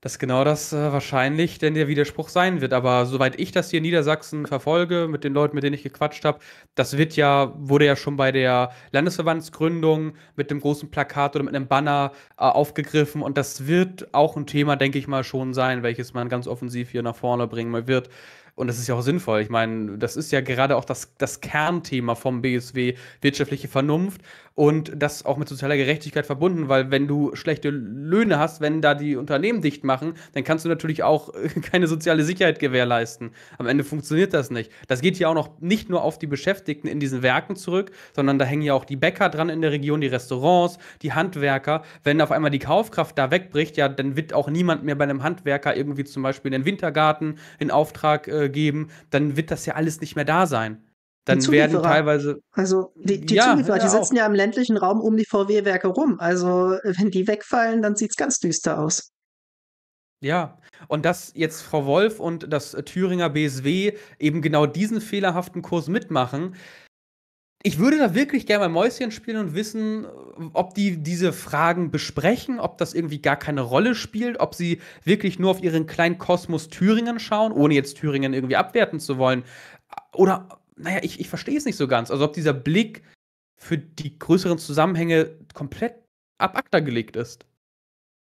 Dass genau das äh, wahrscheinlich denn der Widerspruch sein wird. Aber soweit ich das hier in Niedersachsen verfolge, mit den Leuten, mit denen ich gequatscht habe, das wird ja, wurde ja schon bei der Landesverbandsgründung mit einem großen Plakat oder mit einem Banner äh, aufgegriffen. Und das wird auch ein Thema, denke ich mal, schon sein, welches man ganz offensiv hier nach vorne bringen wird. Und das ist ja auch sinnvoll. Ich meine, das ist ja gerade auch das, das Kernthema vom BSW, wirtschaftliche Vernunft und das auch mit sozialer Gerechtigkeit verbunden, weil wenn du schlechte Löhne hast, wenn da die Unternehmen dicht machen, dann kannst du natürlich auch keine soziale Sicherheit gewährleisten. Am Ende funktioniert das nicht. Das geht ja auch noch nicht nur auf die Beschäftigten in diesen Werken zurück, sondern da hängen ja auch die Bäcker dran in der Region, die Restaurants, die Handwerker. Wenn auf einmal die Kaufkraft da wegbricht, ja, dann wird auch niemand mehr bei einem Handwerker irgendwie zum Beispiel in den Wintergarten in Auftrag äh, äh, geben, dann wird das ja alles nicht mehr da sein. Dann werden teilweise. Also die, die ja, Zulieferer, die ja sitzen auch. ja im ländlichen Raum um die VW-Werke rum. Also wenn die wegfallen, dann sieht es ganz düster aus. Ja, und dass jetzt Frau Wolf und das Thüringer BSW eben genau diesen fehlerhaften Kurs mitmachen, ich würde da wirklich gerne mal Mäuschen spielen und wissen, ob die diese Fragen besprechen, ob das irgendwie gar keine Rolle spielt, ob sie wirklich nur auf ihren kleinen Kosmos Thüringen schauen, ohne jetzt Thüringen irgendwie abwerten zu wollen. Oder, naja, ich, ich verstehe es nicht so ganz. Also ob dieser Blick für die größeren Zusammenhänge komplett ab acta gelegt ist.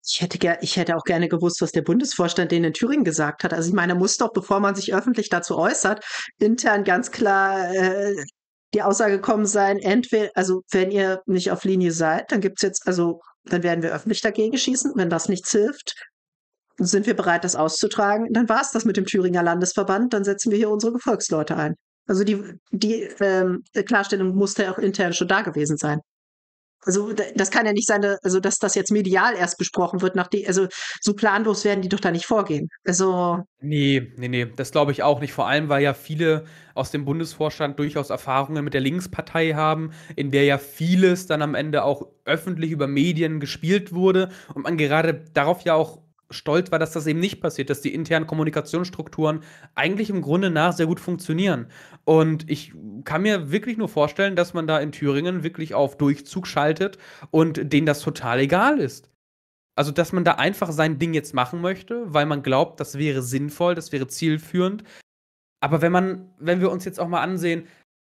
Ich hätte, ich hätte auch gerne gewusst, was der Bundesvorstand denen in Thüringen gesagt hat. Also ich meine, er muss doch, bevor man sich öffentlich dazu äußert, intern ganz klar äh, die Aussage gekommen sein, entweder, also wenn ihr nicht auf Linie seid, dann gibt es jetzt, also dann werden wir öffentlich dagegen schießen. Wenn das nichts hilft, sind wir bereit, das auszutragen. Dann war es das mit dem Thüringer Landesverband, dann setzen wir hier unsere Gefolgsleute ein. Also die, die ähm, Klarstellung musste ja auch intern schon da gewesen sein. Also das kann ja nicht sein, dass, also dass das jetzt medial erst besprochen wird, nachdem, also so planlos werden die doch da nicht vorgehen. Also. Nee, nee, nee, das glaube ich auch nicht. Vor allem, weil ja viele aus dem Bundesvorstand durchaus Erfahrungen mit der Linkspartei haben, in der ja vieles dann am Ende auch öffentlich über Medien gespielt wurde und man gerade darauf ja auch stolz war, dass das eben nicht passiert, dass die internen Kommunikationsstrukturen eigentlich im Grunde nach sehr gut funktionieren. Und ich kann mir wirklich nur vorstellen, dass man da in Thüringen wirklich auf Durchzug schaltet und denen das total egal ist. Also, dass man da einfach sein Ding jetzt machen möchte, weil man glaubt, das wäre sinnvoll, das wäre zielführend. Aber wenn man, wenn wir uns jetzt auch mal ansehen,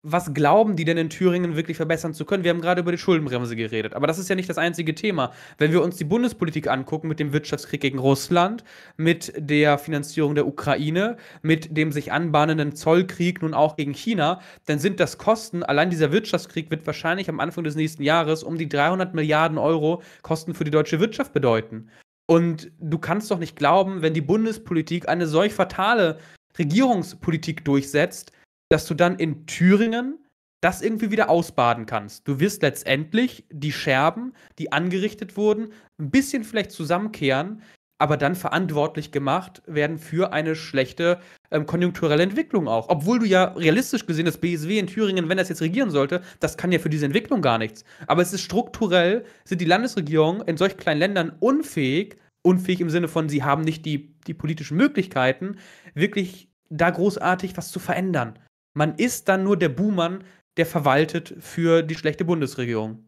was glauben die denn in Thüringen wirklich verbessern zu können? Wir haben gerade über die Schuldenbremse geredet, aber das ist ja nicht das einzige Thema. Wenn wir uns die Bundespolitik angucken mit dem Wirtschaftskrieg gegen Russland, mit der Finanzierung der Ukraine, mit dem sich anbahnenden Zollkrieg nun auch gegen China, dann sind das Kosten, allein dieser Wirtschaftskrieg wird wahrscheinlich am Anfang des nächsten Jahres um die 300 Milliarden Euro Kosten für die deutsche Wirtschaft bedeuten. Und du kannst doch nicht glauben, wenn die Bundespolitik eine solch fatale Regierungspolitik durchsetzt, dass du dann in Thüringen das irgendwie wieder ausbaden kannst. Du wirst letztendlich die Scherben, die angerichtet wurden, ein bisschen vielleicht zusammenkehren, aber dann verantwortlich gemacht werden für eine schlechte ähm, konjunkturelle Entwicklung auch. Obwohl du ja realistisch gesehen das BSW in Thüringen, wenn das jetzt regieren sollte, das kann ja für diese Entwicklung gar nichts. Aber es ist strukturell, sind die Landesregierungen in solch kleinen Ländern unfähig, unfähig im Sinne von, sie haben nicht die, die politischen Möglichkeiten, wirklich da großartig was zu verändern. Man ist dann nur der Buhmann, der verwaltet für die schlechte Bundesregierung.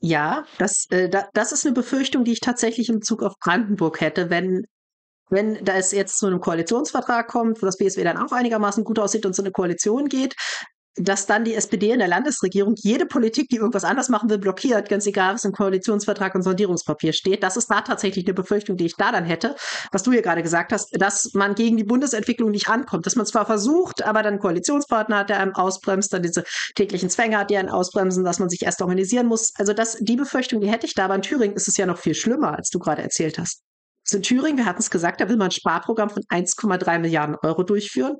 Ja, das, äh, da, das ist eine Befürchtung, die ich tatsächlich im Zug auf Brandenburg hätte, wenn, wenn da es jetzt zu einem Koalitionsvertrag kommt, wo das BSW dann auch einigermaßen gut aussieht und so eine Koalition geht, dass dann die SPD in der Landesregierung jede Politik, die irgendwas anders machen will, blockiert, ganz egal, was im Koalitionsvertrag und Sondierungspapier steht. Das ist da tatsächlich eine Befürchtung, die ich da dann hätte, was du hier gerade gesagt hast, dass man gegen die Bundesentwicklung nicht ankommt, dass man zwar versucht, aber dann Koalitionspartner hat, der einem ausbremst, dann diese täglichen Zwänge hat, die einen ausbremsen, dass man sich erst organisieren muss. Also das, die Befürchtung, die hätte ich da, aber in Thüringen ist es ja noch viel schlimmer, als du gerade erzählt hast. Also in Thüringen, wir hatten es gesagt, da will man ein Sparprogramm von 1,3 Milliarden Euro durchführen.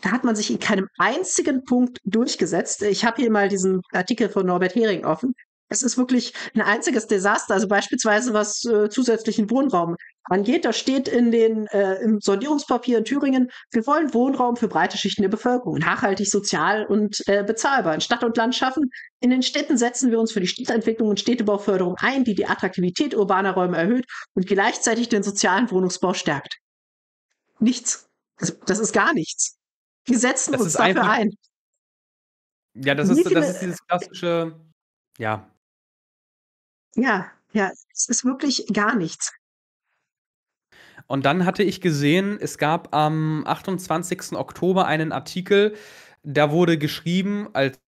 Da hat man sich in keinem einzigen Punkt durchgesetzt. Ich habe hier mal diesen Artikel von Norbert Hering offen. Es ist wirklich ein einziges Desaster. Also beispielsweise was äh, zusätzlichen Wohnraum angeht, da steht in den äh, im Sondierungspapier in Thüringen, wir wollen Wohnraum für breite Schichten der Bevölkerung, nachhaltig, sozial und äh, bezahlbar in Stadt und Land schaffen. In den Städten setzen wir uns für die Stadtentwicklung und Städtebauförderung ein, die die Attraktivität urbaner Räume erhöht und gleichzeitig den sozialen Wohnungsbau stärkt. Nichts. Also, das ist gar nichts. Wir setzen das uns dafür einfach, ein. Ja, das ist, das ist dieses klassische, ja. Ja, ja, es ist wirklich gar nichts. Und dann hatte ich gesehen, es gab am 28. Oktober einen Artikel, da wurde geschrieben als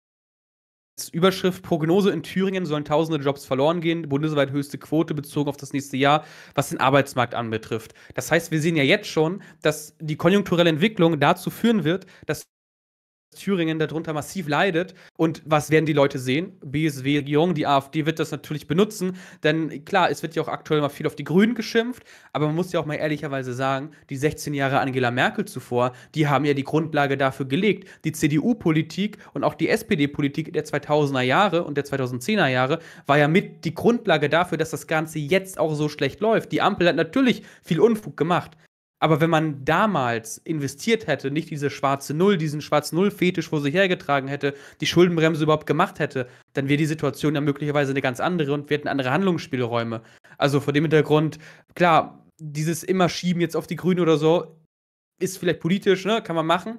Überschrift Prognose in Thüringen sollen tausende Jobs verloren gehen, bundesweit höchste Quote bezogen auf das nächste Jahr, was den Arbeitsmarkt anbetrifft. Das heißt, wir sehen ja jetzt schon, dass die konjunkturelle Entwicklung dazu führen wird, dass Thüringen darunter massiv leidet. Und was werden die Leute sehen? BSW, Regierung, die AfD wird das natürlich benutzen. Denn klar, es wird ja auch aktuell mal viel auf die Grünen geschimpft. Aber man muss ja auch mal ehrlicherweise sagen, die 16 Jahre Angela Merkel zuvor, die haben ja die Grundlage dafür gelegt. Die CDU-Politik und auch die SPD-Politik der 2000er Jahre und der 2010er Jahre war ja mit die Grundlage dafür, dass das Ganze jetzt auch so schlecht läuft. Die Ampel hat natürlich viel Unfug gemacht. Aber wenn man damals investiert hätte, nicht diese schwarze Null, diesen schwarzen Null-Fetisch vor sich hergetragen hätte, die Schuldenbremse überhaupt gemacht hätte, dann wäre die Situation ja möglicherweise eine ganz andere und wir hätten andere Handlungsspielräume. Also vor dem Hintergrund, klar, dieses immer schieben jetzt auf die Grünen oder so, ist vielleicht politisch, ne, kann man machen.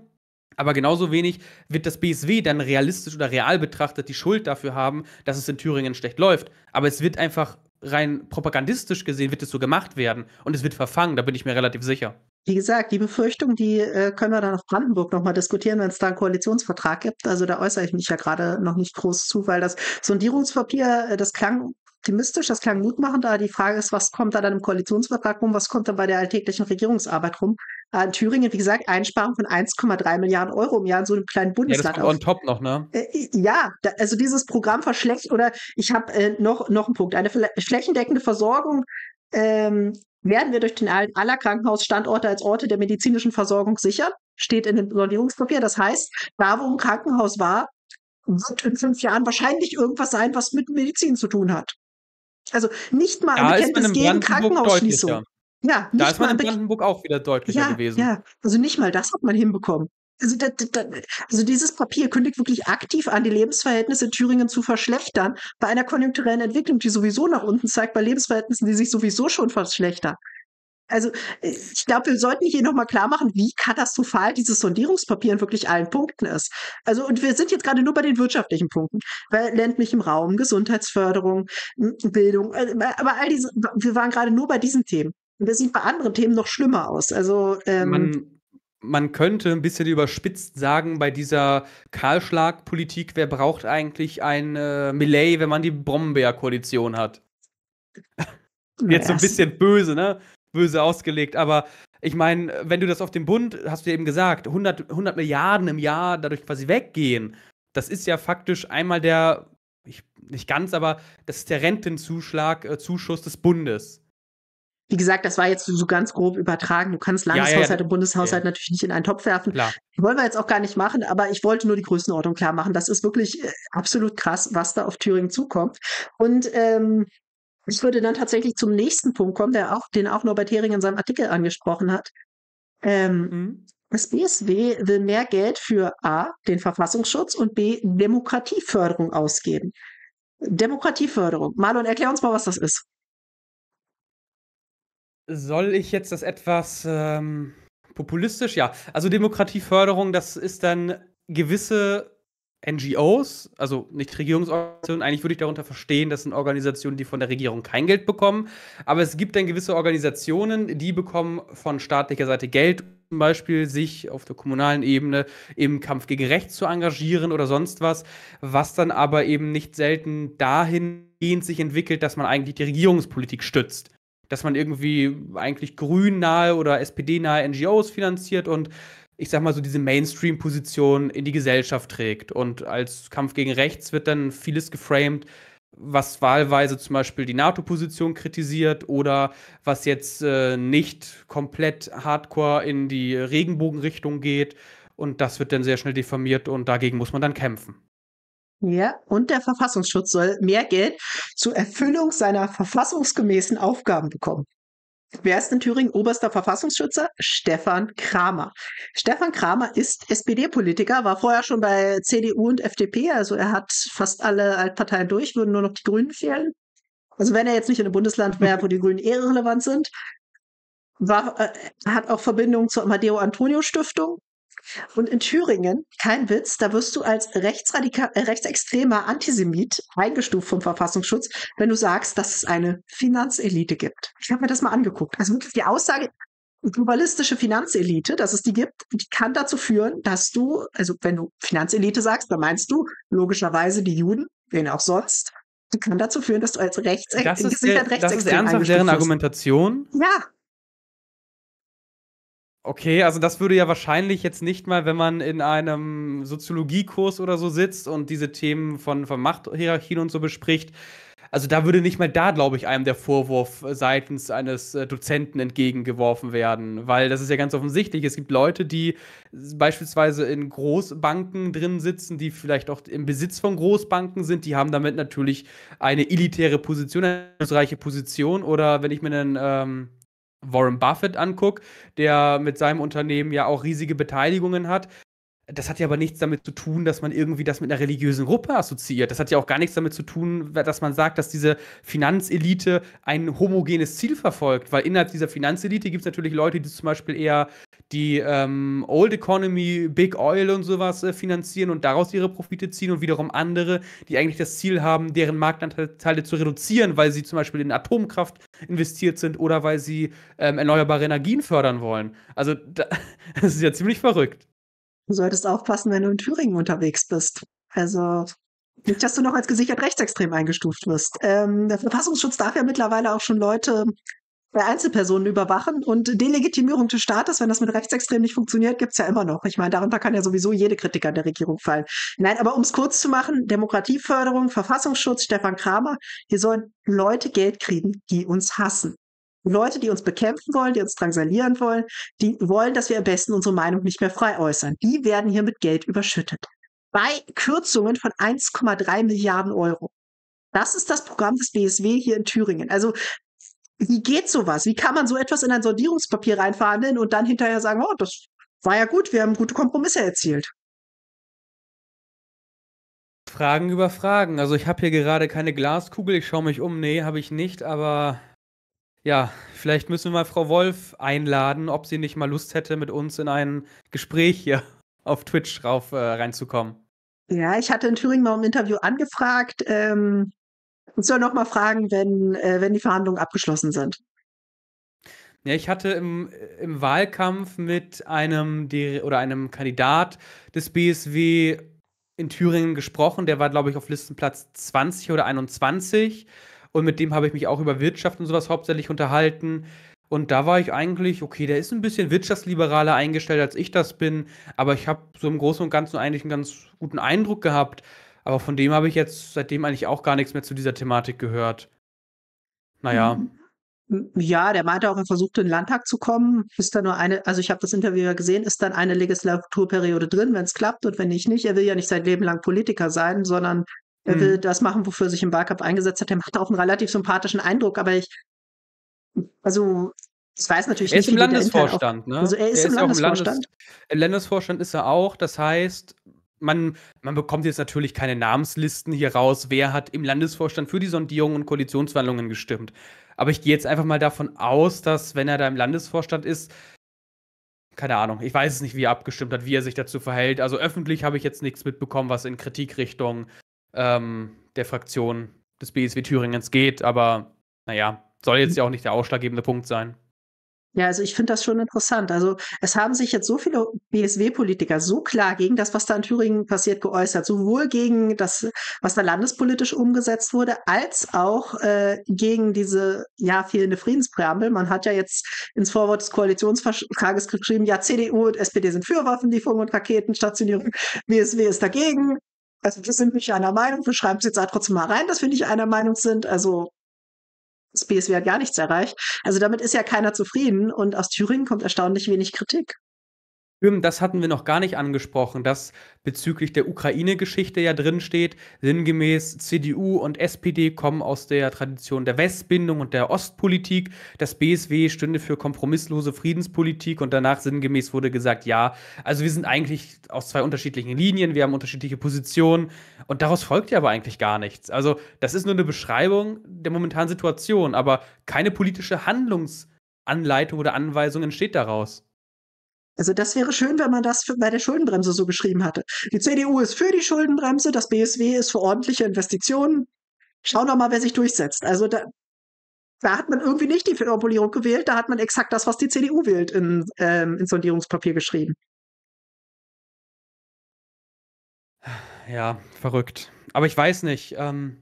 Aber genauso wenig wird das BSW dann realistisch oder real betrachtet die Schuld dafür haben, dass es in Thüringen schlecht läuft. Aber es wird einfach rein propagandistisch gesehen wird es so gemacht werden und es wird verfangen, da bin ich mir relativ sicher. Wie gesagt, die Befürchtung, die äh, können wir dann auf Brandenburg nochmal diskutieren, wenn es da einen Koalitionsvertrag gibt. Also da äußere ich mich ja gerade noch nicht groß zu, weil das Sondierungspapier, äh, das klang optimistisch, das klang mutmachend, aber die Frage ist, was kommt da dann im Koalitionsvertrag rum, was kommt dann bei der alltäglichen Regierungsarbeit rum? Äh, Thüringen, wie gesagt, Einsparung von 1,3 Milliarden Euro im Jahr in so einem kleinen Bundesland. Ja, das kommt on top noch, ne? Äh, ja, da, also dieses Programm verschlechtert, oder ich habe äh, noch, noch einen Punkt. Eine flächendeckende Versorgung ähm, werden wir durch den aller Krankenhausstandorte als Orte der medizinischen Versorgung sichern, steht in dem Sondierungspapier. Das heißt, da wo ein Krankenhaus war, wird in fünf Jahren wahrscheinlich irgendwas sein, was mit Medizin zu tun hat. Also nicht mal ja, ein Bekenntnis gegen Krankenhausschließung. Ja, da ist man in Brandenburg auch wieder deutlicher ja, gewesen. Ja, also nicht mal das hat man hinbekommen. Also, da, da, also, dieses Papier kündigt wirklich aktiv an, die Lebensverhältnisse in Thüringen zu verschlechtern, bei einer konjunkturellen Entwicklung, die sowieso nach unten zeigt, bei Lebensverhältnissen, die sich sowieso schon verschlechtern. Also äh, ich glaube, wir sollten hier nochmal klar machen, wie katastrophal dieses Sondierungspapier in wirklich allen Punkten ist. Also und wir sind jetzt gerade nur bei den wirtschaftlichen Punkten, weil ländlichem Raum, Gesundheitsförderung, Bildung, äh, aber all diese, wir waren gerade nur bei diesen Themen. Und das sieht bei anderen Themen noch schlimmer aus. Also ähm, man, man könnte ein bisschen überspitzt sagen, bei dieser Kahlschlagpolitik, wer braucht eigentlich ein äh, Millet, wenn man die Brombeer-Koalition hat? Jetzt so ein bisschen böse, ne? Böse ausgelegt, aber ich meine, wenn du das auf den Bund, hast du ja eben gesagt, 100, 100 Milliarden im Jahr dadurch quasi weggehen, das ist ja faktisch einmal der, ich, nicht ganz, aber das ist der Rentenzuschlag, äh, Zuschuss des Bundes wie gesagt, das war jetzt so ganz grob übertragen. Du kannst Landeshaushalt ja, ja, und Bundeshaushalt ja. natürlich nicht in einen Topf werfen. Klar. Wollen wir jetzt auch gar nicht machen, aber ich wollte nur die Größenordnung klar machen. Das ist wirklich äh, absolut krass, was da auf Thüringen zukommt. Und ähm, ich würde dann tatsächlich zum nächsten Punkt kommen, der auch, den auch Norbert Hering in seinem Artikel angesprochen hat. Ähm, mhm. Das BSW will mehr Geld für A, den Verfassungsschutz und B, Demokratieförderung ausgeben. Demokratieförderung. Marlon, erklär uns mal, was das ist. Soll ich jetzt das etwas ähm, populistisch? Ja, also Demokratieförderung, das ist dann gewisse NGOs, also nicht Regierungsorganisationen. Eigentlich würde ich darunter verstehen, das sind Organisationen, die von der Regierung kein Geld bekommen. Aber es gibt dann gewisse Organisationen, die bekommen von staatlicher Seite Geld, zum Beispiel sich auf der kommunalen Ebene im Kampf gegen Recht zu engagieren oder sonst was, was dann aber eben nicht selten dahin sich entwickelt, dass man eigentlich die Regierungspolitik stützt dass man irgendwie eigentlich grün nahe oder SPD-nahe NGOs finanziert und ich sag mal so diese Mainstream-Position in die Gesellschaft trägt. Und als Kampf gegen rechts wird dann vieles geframed, was wahlweise zum Beispiel die NATO-Position kritisiert oder was jetzt äh, nicht komplett hardcore in die Regenbogenrichtung geht. Und das wird dann sehr schnell diffamiert und dagegen muss man dann kämpfen. Ja, und der Verfassungsschutz soll mehr Geld zur Erfüllung seiner verfassungsgemäßen Aufgaben bekommen. Wer ist in Thüringen oberster Verfassungsschützer? Stefan Kramer. Stefan Kramer ist SPD-Politiker, war vorher schon bei CDU und FDP, also er hat fast alle Altparteien durch, würden nur noch die Grünen fehlen. Also wenn er jetzt nicht in einem Bundesland wäre, wo die Grünen eh relevant sind, war, äh, hat auch Verbindung zur Amadeo Antonio Stiftung, und in Thüringen, kein Witz, da wirst du als rechtsradikal, äh, rechtsextremer Antisemit eingestuft vom Verfassungsschutz, wenn du sagst, dass es eine Finanzelite gibt. Ich habe mir das mal angeguckt. Also wirklich die Aussage, globalistische Finanzelite, dass es die gibt, die kann dazu führen, dass du, also wenn du Finanzelite sagst, dann meinst du logischerweise die Juden, wen auch sonst, die kann dazu führen, dass du als rechtsextrem Das ist, der, das ist ernsthaft deren Argumentation? Ja. Okay, also das würde ja wahrscheinlich jetzt nicht mal, wenn man in einem Soziologiekurs oder so sitzt und diese Themen von, von Machthierarchien und so bespricht, also da würde nicht mal da, glaube ich, einem der Vorwurf seitens eines äh, Dozenten entgegengeworfen werden, weil das ist ja ganz offensichtlich. Es gibt Leute, die beispielsweise in Großbanken drin sitzen, die vielleicht auch im Besitz von Großbanken sind, die haben damit natürlich eine elitäre Position, eine reiche Position. Oder wenn ich mir einen ähm, Warren Buffett angucke, der mit seinem Unternehmen ja auch riesige Beteiligungen hat, das hat ja aber nichts damit zu tun, dass man irgendwie das mit einer religiösen Gruppe assoziiert. Das hat ja auch gar nichts damit zu tun, dass man sagt, dass diese Finanzelite ein homogenes Ziel verfolgt. Weil innerhalb dieser Finanzelite gibt es natürlich Leute, die zum Beispiel eher die ähm, Old Economy, Big Oil und sowas äh, finanzieren und daraus ihre Profite ziehen und wiederum andere, die eigentlich das Ziel haben, deren Marktanteile zu reduzieren, weil sie zum Beispiel in Atomkraft investiert sind oder weil sie ähm, erneuerbare Energien fördern wollen. Also da, das ist ja ziemlich verrückt. Du solltest aufpassen, wenn du in Thüringen unterwegs bist. Also nicht, dass du noch als gesichert rechtsextrem eingestuft wirst. Ähm, der Verfassungsschutz darf ja mittlerweile auch schon Leute bei Einzelpersonen überwachen und Delegitimierung des Staates, wenn das mit rechtsextrem nicht funktioniert, gibt's ja immer noch. Ich meine, darunter kann ja sowieso jede Kritik an der Regierung fallen. Nein, aber ums kurz zu machen, Demokratieförderung, Verfassungsschutz, Stefan Kramer, hier sollen Leute Geld kriegen, die uns hassen. Leute, die uns bekämpfen wollen, die uns drangsalieren wollen, die wollen, dass wir am besten unsere Meinung nicht mehr frei äußern. Die werden hier mit Geld überschüttet. Bei Kürzungen von 1,3 Milliarden Euro. Das ist das Programm des BSW hier in Thüringen. Also wie geht sowas? Wie kann man so etwas in ein Sondierungspapier reinverhandeln und dann hinterher sagen, oh, das war ja gut, wir haben gute Kompromisse erzielt? Fragen über Fragen. Also ich habe hier gerade keine Glaskugel, ich schaue mich um. Nee, habe ich nicht, aber ja, vielleicht müssen wir mal Frau Wolf einladen, ob sie nicht mal Lust hätte, mit uns in ein Gespräch hier auf Twitch drauf äh, reinzukommen. Ja, ich hatte in Thüringen mal im Interview angefragt ähm, und soll nochmal fragen, wenn, äh, wenn die Verhandlungen abgeschlossen sind. Ja, ich hatte im, im Wahlkampf mit einem oder einem Kandidat des BSW in Thüringen gesprochen. Der war, glaube ich, auf Listenplatz 20 oder 21. Und mit dem habe ich mich auch über Wirtschaft und sowas hauptsächlich unterhalten. Und da war ich eigentlich, okay, der ist ein bisschen wirtschaftsliberaler eingestellt, als ich das bin, aber ich habe so im Großen und Ganzen eigentlich einen ganz guten Eindruck gehabt. Aber von dem habe ich jetzt seitdem eigentlich auch gar nichts mehr zu dieser Thematik gehört. Naja. Ja, der meinte auch, er versucht in den Landtag zu kommen. Ist da nur eine, also ich habe das Interview ja gesehen, ist dann eine Legislaturperiode drin, wenn es klappt und wenn nicht, nicht. Er will ja nicht sein Leben lang Politiker sein, sondern er will mhm. das machen, wofür er sich im Barcup eingesetzt hat. Er macht auch einen relativ sympathischen Eindruck, aber ich, also, ich weiß natürlich nicht. Er ist im Landesvorstand, auch, ne? Also, er ist, er im, Landesvorstand. Im Landes Landesvorstand ist er auch. Das heißt, man, man bekommt jetzt natürlich keine Namenslisten hier raus, wer hat im Landesvorstand für die Sondierungen und Koalitionsverhandlungen gestimmt. Aber ich gehe jetzt einfach mal davon aus, dass, wenn er da im Landesvorstand ist, keine Ahnung, ich weiß es nicht, wie er abgestimmt hat, wie er sich dazu verhält. Also öffentlich habe ich jetzt nichts mitbekommen, was in Kritikrichtung ähm, der Fraktion des BSW Thüringens geht, aber naja, soll jetzt ja auch nicht der ausschlaggebende Punkt sein. Ja, also ich finde das schon interessant. Also es haben sich jetzt so viele BSW-Politiker so klar gegen das, was da in Thüringen passiert, geäußert, sowohl gegen das, was da landespolitisch umgesetzt wurde, als auch äh, gegen diese ja fehlende Friedenspräambel. Man hat ja jetzt ins Vorwort des Koalitionsvertrages geschrieben, ja, CDU und SPD sind für Waffen, Waffenlieferung und Raketenstationierung, BSW ist dagegen also wir sind nicht einer Meinung, wir schreiben es jetzt auch trotzdem mal rein, dass wir nicht einer Meinung sind. Also das BSW hat gar nichts erreicht. Also damit ist ja keiner zufrieden und aus Thüringen kommt erstaunlich wenig Kritik. Hm, das hatten wir noch gar nicht angesprochen, dass bezüglich der Ukraine-Geschichte ja drinsteht. Sinngemäß CDU und SPD kommen aus der Tradition der Westbindung und der Ostpolitik. Das BSW stünde für kompromisslose Friedenspolitik und danach sinngemäß wurde gesagt, ja, also wir sind eigentlich aus zwei unterschiedlichen Linien, wir haben unterschiedliche Positionen und daraus folgt ja aber eigentlich gar nichts. Also das ist nur eine Beschreibung der momentanen Situation, aber keine politische Handlungsanleitung oder Anweisung entsteht daraus. Also das wäre schön, wenn man das für, bei der Schuldenbremse so geschrieben hatte. Die CDU ist für die Schuldenbremse, das BSW ist für ordentliche Investitionen. Schauen wir mal, wer sich durchsetzt. Also da, da hat man irgendwie nicht die Formulierung gewählt, da hat man exakt das, was die CDU wählt, in, ähm, ins Sondierungspapier geschrieben. Ja, verrückt. Aber ich weiß nicht. Ähm,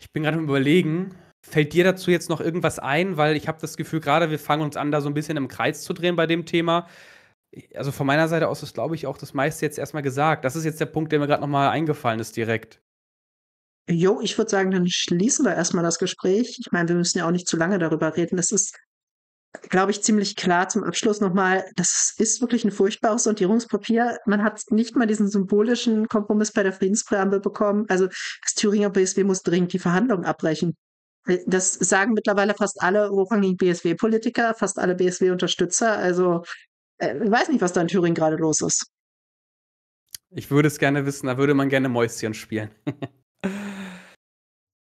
ich bin gerade am Überlegen, Fällt dir dazu jetzt noch irgendwas ein? Weil ich habe das Gefühl, gerade wir fangen uns an, da so ein bisschen im Kreis zu drehen bei dem Thema. Also von meiner Seite aus ist, glaube ich, auch das meiste jetzt erstmal gesagt. Das ist jetzt der Punkt, der mir gerade nochmal eingefallen ist direkt. Jo, ich würde sagen, dann schließen wir erstmal das Gespräch. Ich meine, wir müssen ja auch nicht zu lange darüber reden. Es ist, glaube ich, ziemlich klar zum Abschluss nochmal, das ist wirklich ein furchtbares Sondierungspapier. Man hat nicht mal diesen symbolischen Kompromiss bei der Friedenspräambel bekommen. Also das Thüringer BSW muss dringend die Verhandlungen abbrechen das sagen mittlerweile fast alle hochrangigen BSW-Politiker, fast alle BSW-Unterstützer. Also äh, ich weiß nicht, was da in Thüringen gerade los ist. Ich würde es gerne wissen, da würde man gerne Mäuschen spielen.